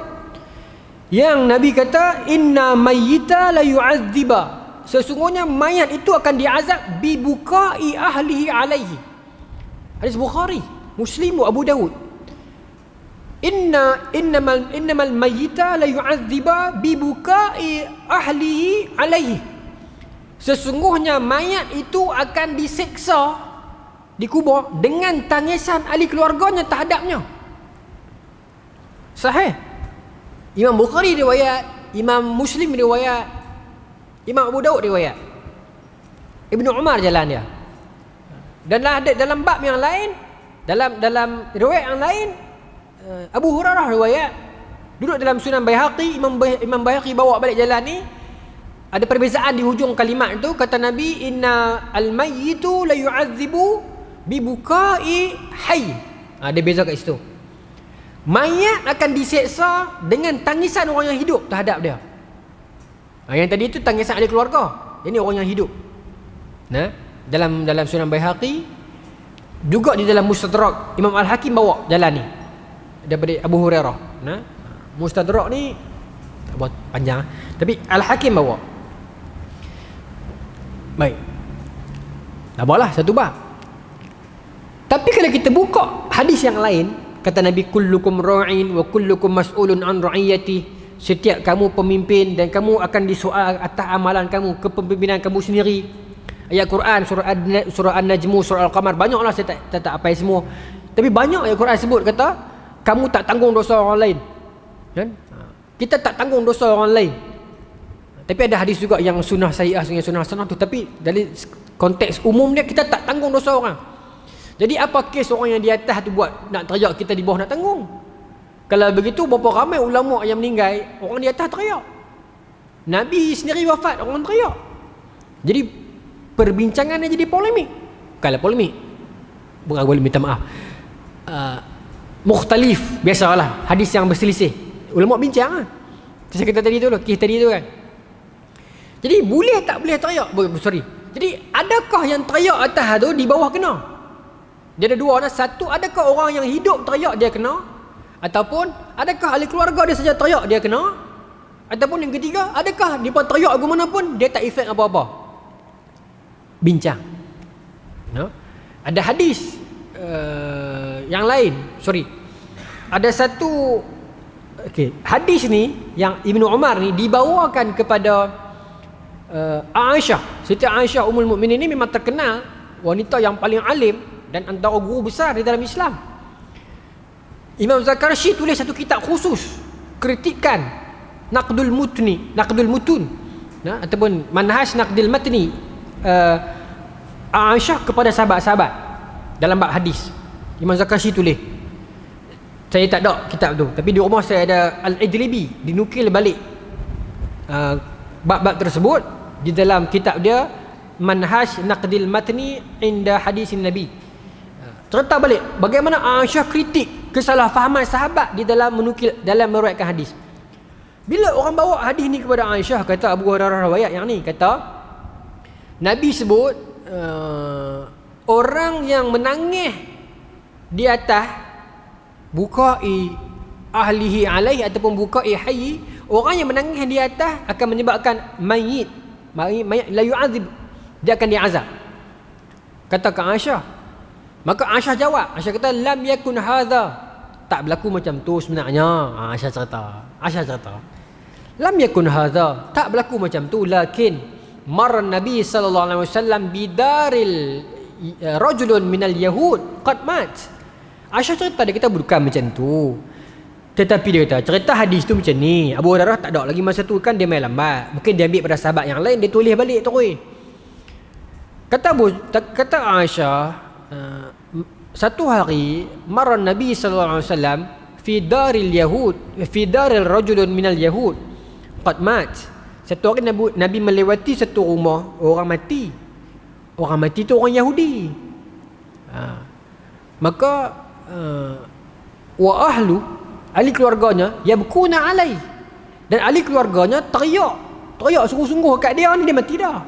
yang Nabi kata inna mayyita la yu'adziba sesungguhnya mayat itu akan diazab bibukai ahlihi alaihi. Hadis Bukhari, Muslim Abu Dawud. Inna innamal innamal mayyita la yu'adziba bibukai ahlihi alaihi. Sesungguhnya mayat itu akan diseksa dikubur dengan tangisan ahli keluarganya terhadapnya. Sahih. Imam Bukhari riwayat, Imam Muslim riwayat, Imam Abu Daud riwayat. Ibnu Umar jalan dia. Dan lah ada dalam bab yang lain, dalam dalam riwayat yang lain eh, Abu Hurairah riwayat duduk dalam Sunan Baihaqi Imam Imam Baihaqi bawa balik jalan ni ada perbezaan di hujung kalimat itu kata Nabi inna al-mayyitu la yu'adzibu bi bukai hayy. Ha, ada beza kat situ. Mayat akan diseksa dengan tangisan orang yang hidup terhadap dia. Ha, yang tadi itu tangisan ahli keluarga. Ini orang yang hidup. Nah, dalam dalam Sunan Baihaqi juga di dalam Mustadrak Imam Al-Hakim bawa jalan ni daripada Abu Hurairah. Nah, Mustadrak ni tak buat panjang eh. tapi Al-Hakim bawa. Baik. Dah bawalah satu bab. Tapi kalau kita buka hadis yang lain, kata Nabi kullukum ra'in wa kullukum mas'ulun an ra'iyatihi setiap kamu pemimpin dan kamu akan disoal atas amalan kamu kepemimpinan kamu sendiri ayat Quran surah surah An-Najm surah Al-Qamar banyaklah saya tak, tak, tak apa semua tapi banyak ayat Quran sebut kata kamu tak tanggung dosa orang lain kan kita tak tanggung dosa orang lain tapi ada hadis juga yang sunnah sahih yang sunnah sunnah tu tapi dari konteks umum dia kita tak tanggung dosa orang jadi apa kes orang yang di atas tu buat nak teriak kita di bawah nak tanggung kalau begitu berapa ramai ulama yang meninggal, orang di atas teriak. Nabi sendiri wafat, orang teriak. Jadi perbincangannya jadi polemik. Kalau polemik. Bukan boleh minta maaf. Uh, mukhtalif biasalah hadis yang berselisih. Ulama bincang ah. Kisah kita tadi tu lah, kisah tadi tu kan. Jadi boleh tak boleh teriak? sorry. Jadi adakah yang teriak atas tu di bawah kena? Dia ada dua orang lah. Satu adakah orang yang hidup teriak dia kena? Ataupun adakah ahli keluarga dia saja teriak dia kena? Ataupun yang ketiga, adakah dia pun teriak ke mana pun dia tak efek apa-apa? Bincang. No? Ada hadis uh, yang lain, sorry. Ada satu okey, hadis ni yang Ibnu Umar ni dibawakan kepada uh, Aisyah. Siti Aisyah Ummul Mukminin ni memang terkenal wanita yang paling alim dan antara guru besar di dalam Islam. Imam Zakarshi tulis satu kitab khusus kritikan Naqdul Mutni, Naqdul Mutun. Nah, ataupun Manhaj Naqdil Matni uh, Aisyah kepada sahabat-sahabat dalam bab hadis. Imam Zakarshi tulis. Saya tak ada kitab tu, tapi di rumah saya ada Al-Idlibi dinukil balik uh, bab-bab tersebut di dalam kitab dia Manhaj Naqdil Matni Indah Hadis Nabi. Cerita balik bagaimana Aisyah kritik kesalahfahaman sahabat di dalam menukil dalam meruatkan hadis bila orang bawa hadis ni kepada Aisyah kata Abu Hurairah riwayat yang ni kata Nabi sebut uh, orang yang menangis di atas bukai ahlihi alaih ataupun bukai hayi orang yang menangis di atas akan menyebabkan mayit mayit, mayit la yu'adzib dia akan diazab kata ke Aisyah Maka Aisyah jawab, Aisyah kata lam yakun hadza. Tak berlaku macam tu sebenarnya. Ha, Aisyah cerita. Aisyah cerita. Lam yakun hadza. Tak berlaku macam tu lakin mar Nabi sallallahu alaihi wasallam bidaril e, rajulun minal yahud qad mat. Aisyah cerita dia kata bukan macam tu. Tetapi dia kata cerita hadis tu macam ni. Abu Hurairah tak ada lagi masa tu kan dia main lambat. Mungkin dia ambil pada sahabat yang lain dia tulis balik terus. Kata Abu kata Aisyah Uh, satu hari marra Nabi sallallahu alaihi wasallam fi daril yahud fi daril rajulun minal yahud qad mat satu hari Nabi, Nabi melewati satu rumah orang mati orang mati tu orang Yahudi ha. maka uh, wa ahlu ahli keluarganya yabkuna alai dan ahli keluarganya teriak teriak sungguh-sungguh kat dia ni dia mati dah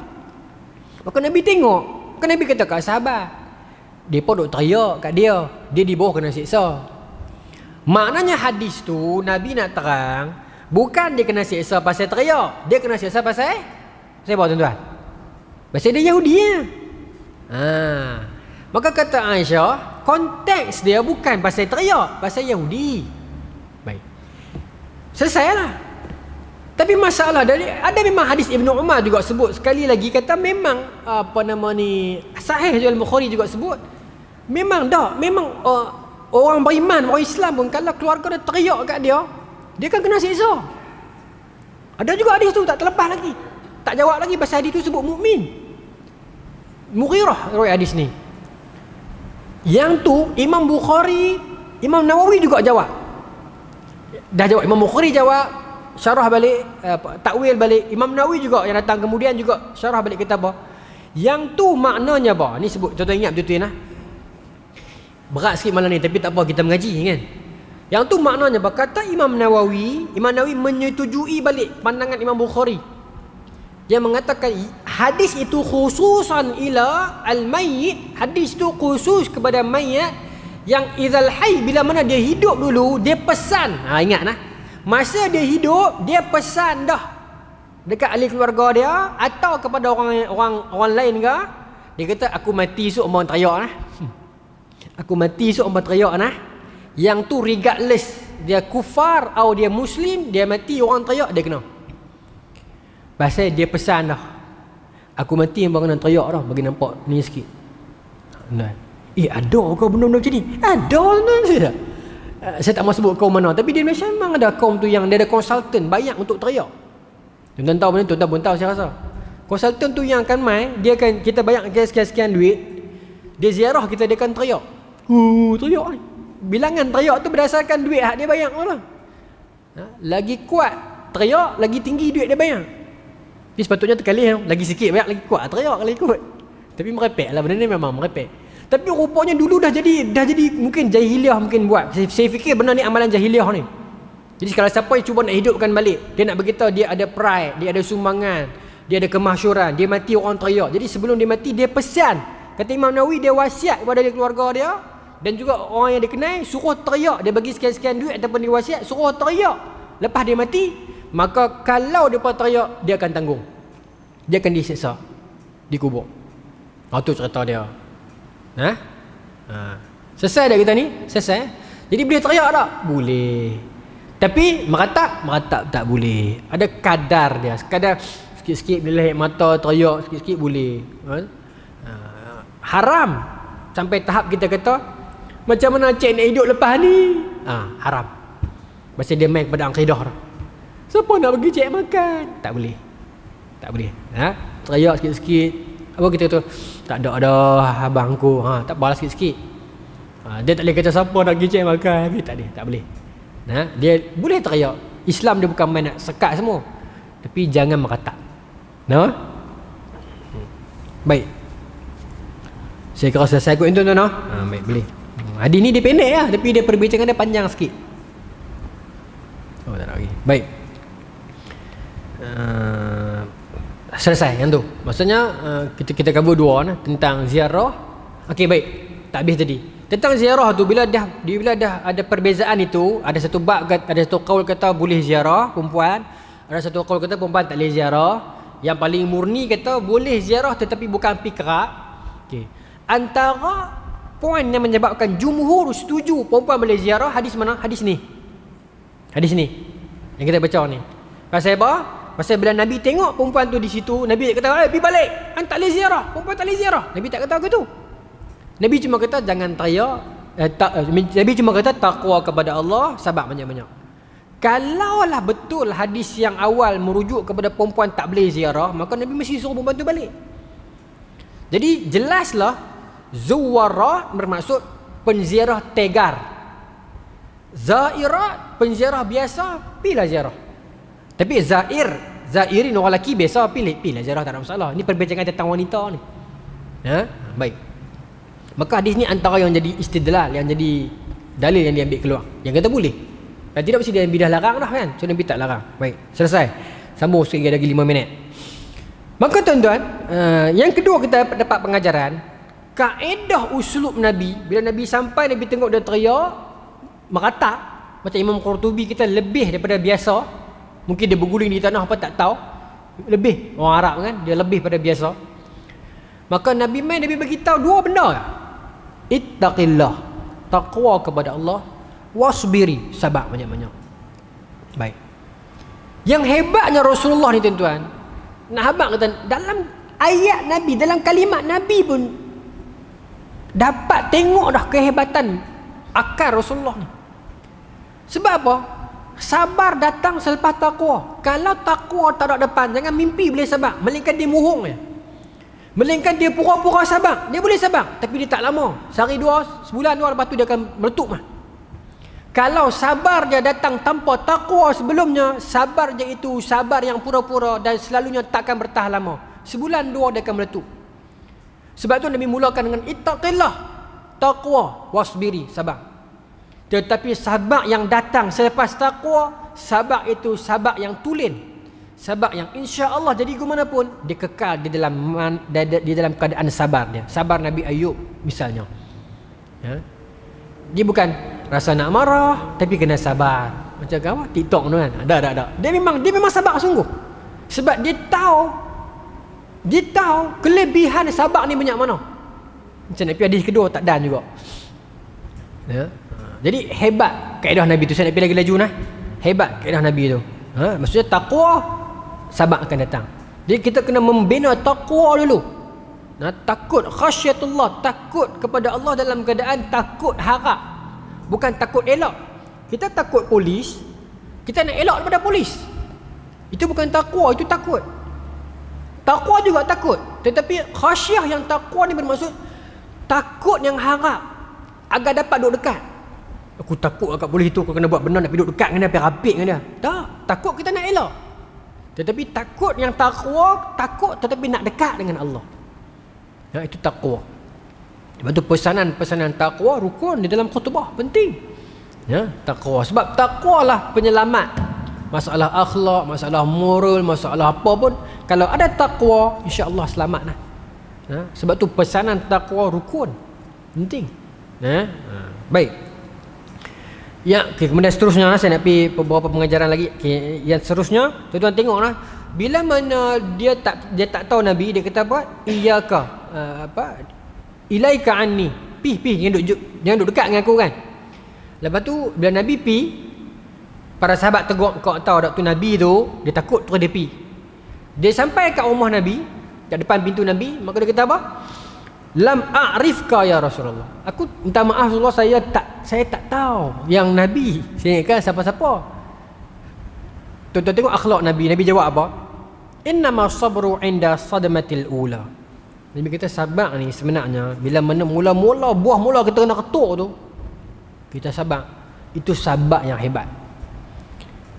maka Nabi tengok maka Nabi katakan sahabat Depa duk teriak kat dia, dia di bawah kena siksa. Maknanya hadis tu Nabi nak terang Bukan dia kena siksa pasal teriak Dia kena siksa pasal eh? Saya bawa tuan-tuan Pasal dia Yahudi ya? ha. Maka kata Aisyah Konteks dia bukan pasal teriak Pasal Yahudi Baik Selesai lah Tapi masalah dari Ada memang hadis Ibn Umar juga sebut Sekali lagi kata memang Apa nama ni Sahih Al Bukhari juga sebut Memang tak, memang uh, orang beriman, orang Islam pun kalau keluarga dia teriak kat dia, dia kan kena siksa. Ada juga hadis tu tak terlepas lagi. Tak jawab lagi pasal hadis tu sebut mukmin. Mughirah riwayat hadis ni. Yang tu Imam Bukhari, Imam Nawawi juga jawab. Dah jawab Imam Bukhari jawab syarah balik eh, apa, takwil balik Imam Nawawi juga yang datang kemudian juga syarah balik kita. apa. Yang tu maknanya apa? Ni sebut contoh ingat betul-betul ya, nah. Ya? Berat sikit malam ni tapi tak apa kita mengaji kan. Yang tu maknanya berkata Imam Nawawi, Imam Nawawi menyetujui balik pandangan Imam Bukhari. Dia mengatakan hadis itu khususan ila al-mayyit, hadis itu khusus kepada mayat yang izal hayy bila mana dia hidup dulu dia pesan. Ha ingat nah. Masa dia hidup dia pesan dah dekat ahli keluarga dia atau kepada orang orang orang lain ke dia kata aku mati esok mohon tayar lah. Hmm. Aku mati esok orang teriak nah. Yang tu regardless dia kufar atau dia muslim, dia mati orang teriak dia kena. Bahasa dia pesan dah. Aku mati yang bangunan teriak dah bagi nampak ni sikit. Nah. Eh ada kau benda-benda macam ni? Ada tuan lah, saya. Saya tak eh, mau sebut kau mana tapi di Malaysia memang ada kaum tu yang dia ada konsultan banyak untuk teriak. Tuan-tuan tahu benda tu, tuan-tuan tahu saya rasa. Konsultan tu yang akan mai, dia akan kita bayar sekian-sekian duit, dia ziarah kita dia akan teriak. Huu, tuyuk ni. Bilangan teriak tu berdasarkan duit hak dia bayar orang, Ha? Lagi kuat teriak, lagi tinggi duit dia bayar. Tapi sepatutnya terkalih. Ha. Lagi sikit banyak lagi kuat teriak lagi kuat. Tapi merepek lah. Benda ni memang merepek. Tapi rupanya dulu dah jadi dah jadi mungkin jahiliah mungkin buat. Saya, saya fikir benda ni amalan jahiliah ni. Jadi kalau siapa yang cuba nak hidupkan balik, dia nak beritahu dia ada pride, dia ada sumbangan, dia ada kemahsyuran, dia mati orang teriak. Jadi sebelum dia mati, dia pesan. Kata Imam Nawawi dia wasiat kepada keluarga dia, dan juga orang yang dikenai suruh teriak dia bagi sekian-sekian duit ataupun dia wasiat suruh teriak lepas dia mati maka kalau dia teriak dia akan tanggung dia akan disiksa di kubur ha, tu cerita dia ha? ha. selesai dah kita ni selesai eh? jadi boleh teriak tak boleh tapi meratap meratap tak boleh ada kadar dia kadar sikit-sikit bila lahir mata teriak sikit-sikit boleh ha? ha? haram sampai tahap kita kata macam mana cek nak hidup lepas ni? Ah, ha, haram. Pasal dia main kepada akidah Siapa nak bagi cek makan? Tak boleh. Tak boleh. Ha? Teriak sikit-sikit. Apa kita tu? Tak ada dah abangku. Ha, tak balas sikit-sikit. Ha, dia tak boleh kata siapa nak pergi cek makan lagi. Tak boleh. Tak boleh. Ha? Dia boleh teriak. Islam dia bukan main nak sekat semua. Tapi jangan meratap. No? Hmm. Baik. Saya kira selesai kot itu tu no? Ha, baik, boleh. Hadis hmm, ni dia pendek lah Tapi dia perbincangan dia panjang sikit Oh tak nak okay. Baik uh, Selesai yang tu Maksudnya uh, kita kita cover dua nah, Tentang ziarah Okey baik Tak habis tadi tentang ziarah tu bila dah bila dah ada perbezaan itu ada satu bab ada satu kaul kata boleh ziarah perempuan ada satu kaul kata perempuan tak boleh ziarah yang paling murni kata boleh ziarah tetapi bukan pikrak okey antara perempuan yang menyebabkan jumhur setuju perempuan boleh ziarah hadis mana hadis ni hadis ni yang kita baca ni pasal apa pasal bila nabi tengok perempuan tu di situ nabi tak kata eh pergi balik hang tak boleh ziarah perempuan tak boleh ziarah nabi tak kata begitu nabi cuma kata jangan taya eh, tak, eh, nabi cuma kata takwa kepada Allah sabar banyak-banyak Kalau lah betul hadis yang awal merujuk kepada perempuan tak boleh ziarah maka nabi mesti suruh perempuan tu balik jadi jelaslah Zuwara bermaksud penziarah tegar. Zaira penziarah biasa, pilah ziarah. Tapi zair, Zairi orang lelaki biasa pilih, pilih ziarah tak ada masalah. Ini perbincangan tentang wanita ni. Ha? Baik. Maka hadis ni antara yang jadi istidlal, yang jadi dalil yang diambil keluar. Yang kata boleh. Dan tidak mesti dia yang bidah larang dah kan. So Nabi tak larang. Baik. Selesai. Sambung sekali lagi 5 minit. Maka tuan-tuan, uh, yang kedua kita dapat pengajaran, kaedah uslub Nabi bila Nabi sampai Nabi tengok dia teriak merata macam Imam Qurtubi kita lebih daripada biasa mungkin dia berguling di tanah apa tak tahu lebih orang Arab kan dia lebih daripada biasa maka Nabi main Nabi beritahu dua benda ittaqillah taqwa kepada Allah wasbiri sabar banyak-banyak baik yang hebatnya Rasulullah ni tuan-tuan nak habaq kata dalam ayat Nabi dalam kalimat Nabi pun dapat tengok dah kehebatan akal Rasulullah ni. Sebab apa? Sabar datang selepas takwa. Kalau takwa tak ada depan, jangan mimpi boleh sabar. Melainkan dia muhung je. Melainkan dia pura-pura sabar. Dia boleh sabar. Tapi dia tak lama. Sehari dua, sebulan dua, lepas tu dia akan meletup mah. Kalau sabar dia datang tanpa takwa sebelumnya, sabar dia itu sabar yang pura-pura dan selalunya takkan bertahan lama. Sebulan dua dia akan meletup. Sebab tu Nabi mulakan dengan ittaqillah, taqwa wasbiri, sabar. Tetapi sabar yang datang selepas taqwa, sabar itu sabar yang tulen. Sabar yang insya-Allah jadi ke mana pun dia kekal di dalam di dalam keadaan sabar dia. Sabar Nabi Ayub misalnya. Ya. Dia bukan rasa nak marah tapi kena sabar. Macam kau TikTok tu kan. Ada ada ada. Dia memang dia memang sabar sungguh. Sebab dia tahu dia tahu kelebihan sabak ni banyak mana macam Nabi hadis kedua tak dan juga ya. Ha, jadi hebat kaedah Nabi tu saya nak pergi lagi laju nah hebat kaedah Nabi tu ha? maksudnya takwa sabak akan datang jadi kita kena membina takwa dulu nah, takut khasyatullah takut kepada Allah dalam keadaan takut harap bukan takut elok. kita takut polis kita nak elok daripada polis itu bukan takwa itu takut Takwa juga takut. Tetapi khasyah yang takwa ni bermaksud takut yang harap agar dapat duduk dekat. Aku takut agak boleh itu aku kena buat benar nak duduk dekat dengan dia, biar rapik dengan dia. Tak, takut kita nak elok. Tetapi takut yang takwa, takut tetapi nak dekat dengan Allah. Ya, itu takwa. Sebab itu pesanan-pesanan takwa rukun di dalam khutbah penting. Ya, takwa. Sebab takwalah penyelamat masalah akhlak, masalah moral, masalah apa pun kalau ada takwa, insya-Allah selamatlah. Ha? sebab tu pesanan takwa rukun. Penting. Ha? ha. Baik. Ya, okay, kemudian seterusnya lah, saya nak pergi beberapa pengajaran lagi. Okay, yang seterusnya, tuan-tuan tengoklah bila mana dia tak dia tak tahu nabi dia kata apa? Iyaka uh, eh, apa? Ilaika anni. Pi pi yang duduk yang duduk dekat dengan aku kan. Lepas tu bila nabi pi, Para sahabat tegur kau tahu waktu Nabi tu dia takut terus dia pergi. Dia sampai kat rumah Nabi, kat depan pintu Nabi, maka dia kata apa? Lam a'rifka ya Rasulullah. Aku minta maaf Allah saya tak saya tak tahu yang Nabi. Saya kan siapa-siapa. tuan tengok akhlak Nabi. Nabi jawab apa? Inna ma sabru inda sadmatil ula. Nabi kita sabar ni sebenarnya bila mana mula-mula buah mula kita kena ketuk tu kita sabar. Itu sabar yang hebat.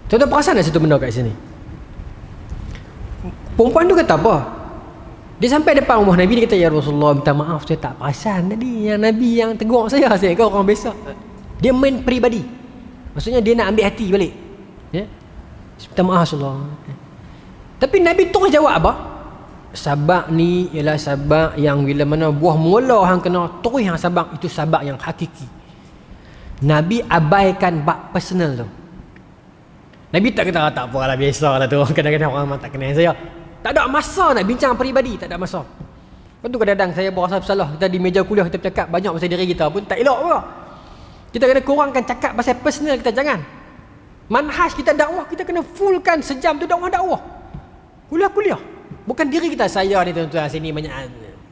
Tuan-tuan perasan tak satu benda kat sini? Perempuan tu kata apa? Dia sampai depan rumah Nabi, dia kata, Ya Rasulullah, minta maaf, saya tak perasan tadi. Yang Nabi yang tegur saya, saya kau orang biasa. Dia main peribadi. Maksudnya dia nak ambil hati balik. Ya? Minta maaf, Rasulullah. Tapi Nabi tu jawab apa? Sabak ni ialah sabak yang bila mana buah mula hang kena terus yang sabak itu sabak yang hakiki. Nabi abaikan bab personal tu. Nabi tak kata, ah, tak apa lah, biasa lah tu. Kadang-kadang orang tak kenal saya. Tak ada masa nak bincang peribadi, tak ada masa. Lepas tu kadang-kadang saya berasa bersalah. Kita di meja kuliah, kita cakap banyak pasal diri kita pun tak elok pun. Kita kena kurangkan cakap pasal personal kita, jangan. Manhaj kita dakwah, kita kena fullkan sejam tu dakwah-dakwah. Kuliah-kuliah. Bukan diri kita, saya ni tuan-tuan sini banyak ah,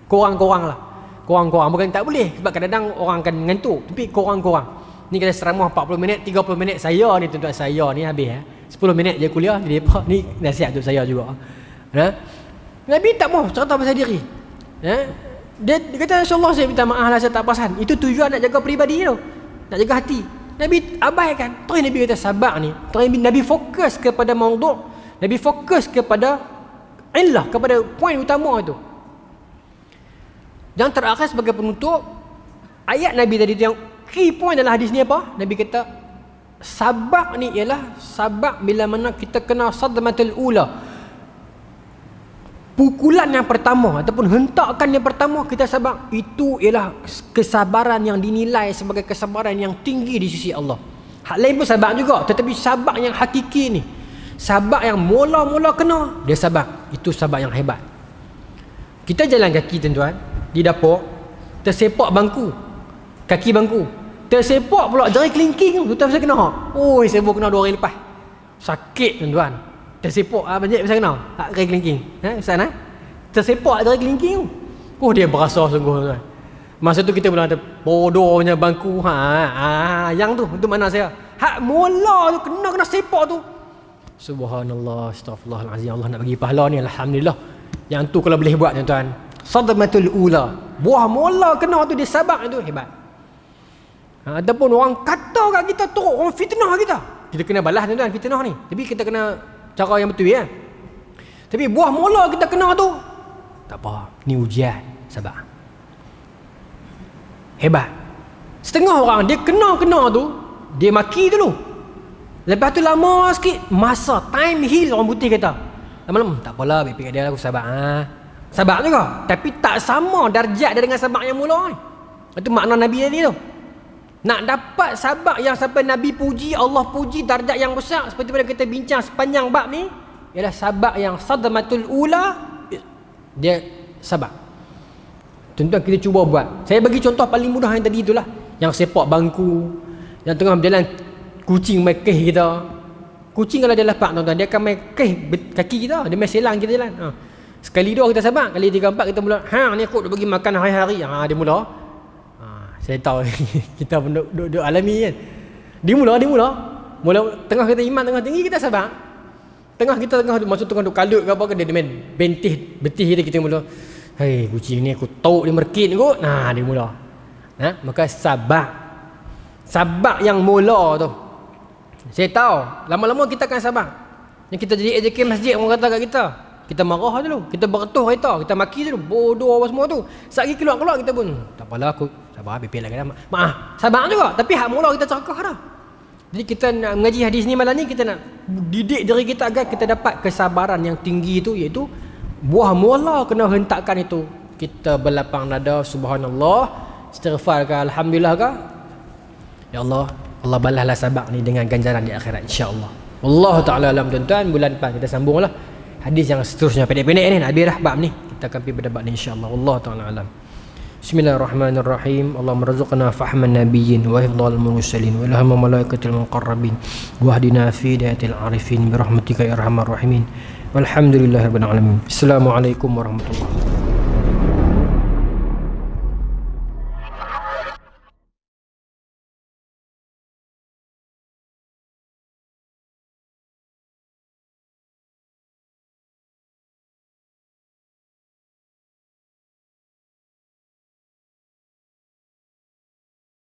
kurang-kurang lah. Kurang-kurang, bukan tak boleh. Sebab kadang-kadang orang akan ngantuk Tapi kurang-kurang. Ni kata seramah 40 minit, 30 minit saya ni tuan-tuan saya ni habis eh. 10 minit je kuliah jadi apa ni nasihat untuk saya juga. Ha? Nabi tak mau cerita pasal diri. Ha? Dia, dia kata insya-Allah saya minta maaf lah saya tak pasal. Itu tujuan nak jaga peribadi tu. Nak jaga hati. Nabi abaikan. Terus Nabi kata sabar ni. Terus Nabi fokus kepada maudhu'. Nabi fokus kepada illah kepada poin utama tu. Yang terakhir sebagai penutup ayat Nabi tadi tu yang key point dalam hadis ni apa? Nabi kata sabab ni ialah sabab bila mana kita kena sadmatul ula. Pukulan yang pertama ataupun hentakan yang pertama kita sabab itu ialah kesabaran yang dinilai sebagai kesabaran yang tinggi di sisi Allah. Hak lain pun sabab juga tetapi sabab yang hakiki ni. Sabab yang mula-mula kena dia sabab. Itu sabab yang hebat. Kita jalan kaki tuan-tuan di dapur tersepak bangku kaki bangku Tersepak pula jari kelingking tu. Tuan pasal kena. Oi, saya baru kena dua hari lepas. Sakit tuan-tuan. Tersepak ah banyak pasal kena. Tak jari kelingking. Ha, pasal ha? nah. Tersepak jari kelingking tu. Oh, dia berasa sungguh tuan. Masa tu kita pula ada bodohnya bangku. Ha, ah yang tu tu mana saya? Hak mula tu kena kena sepak tu. Subhanallah, astagfirullahalazim. Allah nak bagi pahala ni alhamdulillah. Yang tu kalau boleh buat tuan-tuan. Sadamatul ula. Buah mula kena tu dia sabak tu hebat. Ha, ataupun orang kata kat kita teruk, orang fitnah kita. Kita kena balas tuan-tuan fitnah ni. Tapi kita kena cara yang betul ya. Tapi buah mula kita kena tu. Tak apa, ni ujian. Sabar. Hebat. Setengah orang dia kena-kena tu, dia maki dulu. Lepas tu lama sikit masa time heal orang putih kata. Lama-lama hmm, tak apalah bagi dia lah, aku sabar ha. Sabar juga. Tapi tak sama darjat dia dengan sabar yang mula ni. Itu makna Nabi tadi tu. Nak dapat sahabat yang sampai Nabi puji, Allah puji darjat yang besar seperti mana kita bincang sepanjang bab ni ialah sahabat yang sadamatul ula dia sahabat. Tentu kita cuba buat. Saya bagi contoh paling mudah yang tadi itulah. Yang sepak bangku, yang tengah berjalan kucing main keh kita. Kucing kalau dia lepak tuan-tuan, dia akan main keh kaki kita, dia main selang kita jalan. Ha. Sekali dua kita sahabat, kali tiga empat kita mula, ha ni aku dah bagi makan hari-hari. Ha dia mula saya tahu kita pun duk, duk, duk alami kan dia mula dia mula mula tengah kita iman tengah tinggi kita sabar tengah kita tengah masuk tengah duk kalut ke apa ke dia, dia main bentih betih kita kita mula hei kucing ni aku tahu dia merkit ni kot nah dia mula ha? maka sabar sabar yang mula tu saya tahu lama-lama kita akan sabar yang kita jadi AJK masjid orang kata kat kita kita marah dulu kita beretuh kereta kita maki dulu bodoh apa semua tu sekali keluar-keluar kita pun hmm, tak apalah aku Sabar habis pilih lah Maaf Sabar juga Tapi hak mula kita cakap dah Jadi kita nak mengaji hadis ni malam ni Kita nak didik diri kita agar kita dapat kesabaran yang tinggi itu Iaitu Buah mula kena hentakkan itu Kita berlapang dada Subhanallah Istighfar ke Alhamdulillah ke Ya Allah Allah balahlah sabar ni dengan ganjaran di akhirat insya Allah Allah Ta'ala alam tuan-tuan Bulan depan kita sambunglah Hadis yang seterusnya pendek-pendek ni Nak habis dah bab ni Kita akan pergi berdebat ni insyaAllah Allah Ta'ala alam Bismillahirrahmanirrahim. Allah merzuqna fahman nabiyyin wa hifdhal mursalin wa lahum malaikatul muqarrabin. Wahdina fi hidayatil arifin bi rahmatika ya arhamar rahimin. Walhamdulillahirabbil alamin. Assalamualaikum warahmatullahi wabarakatuh.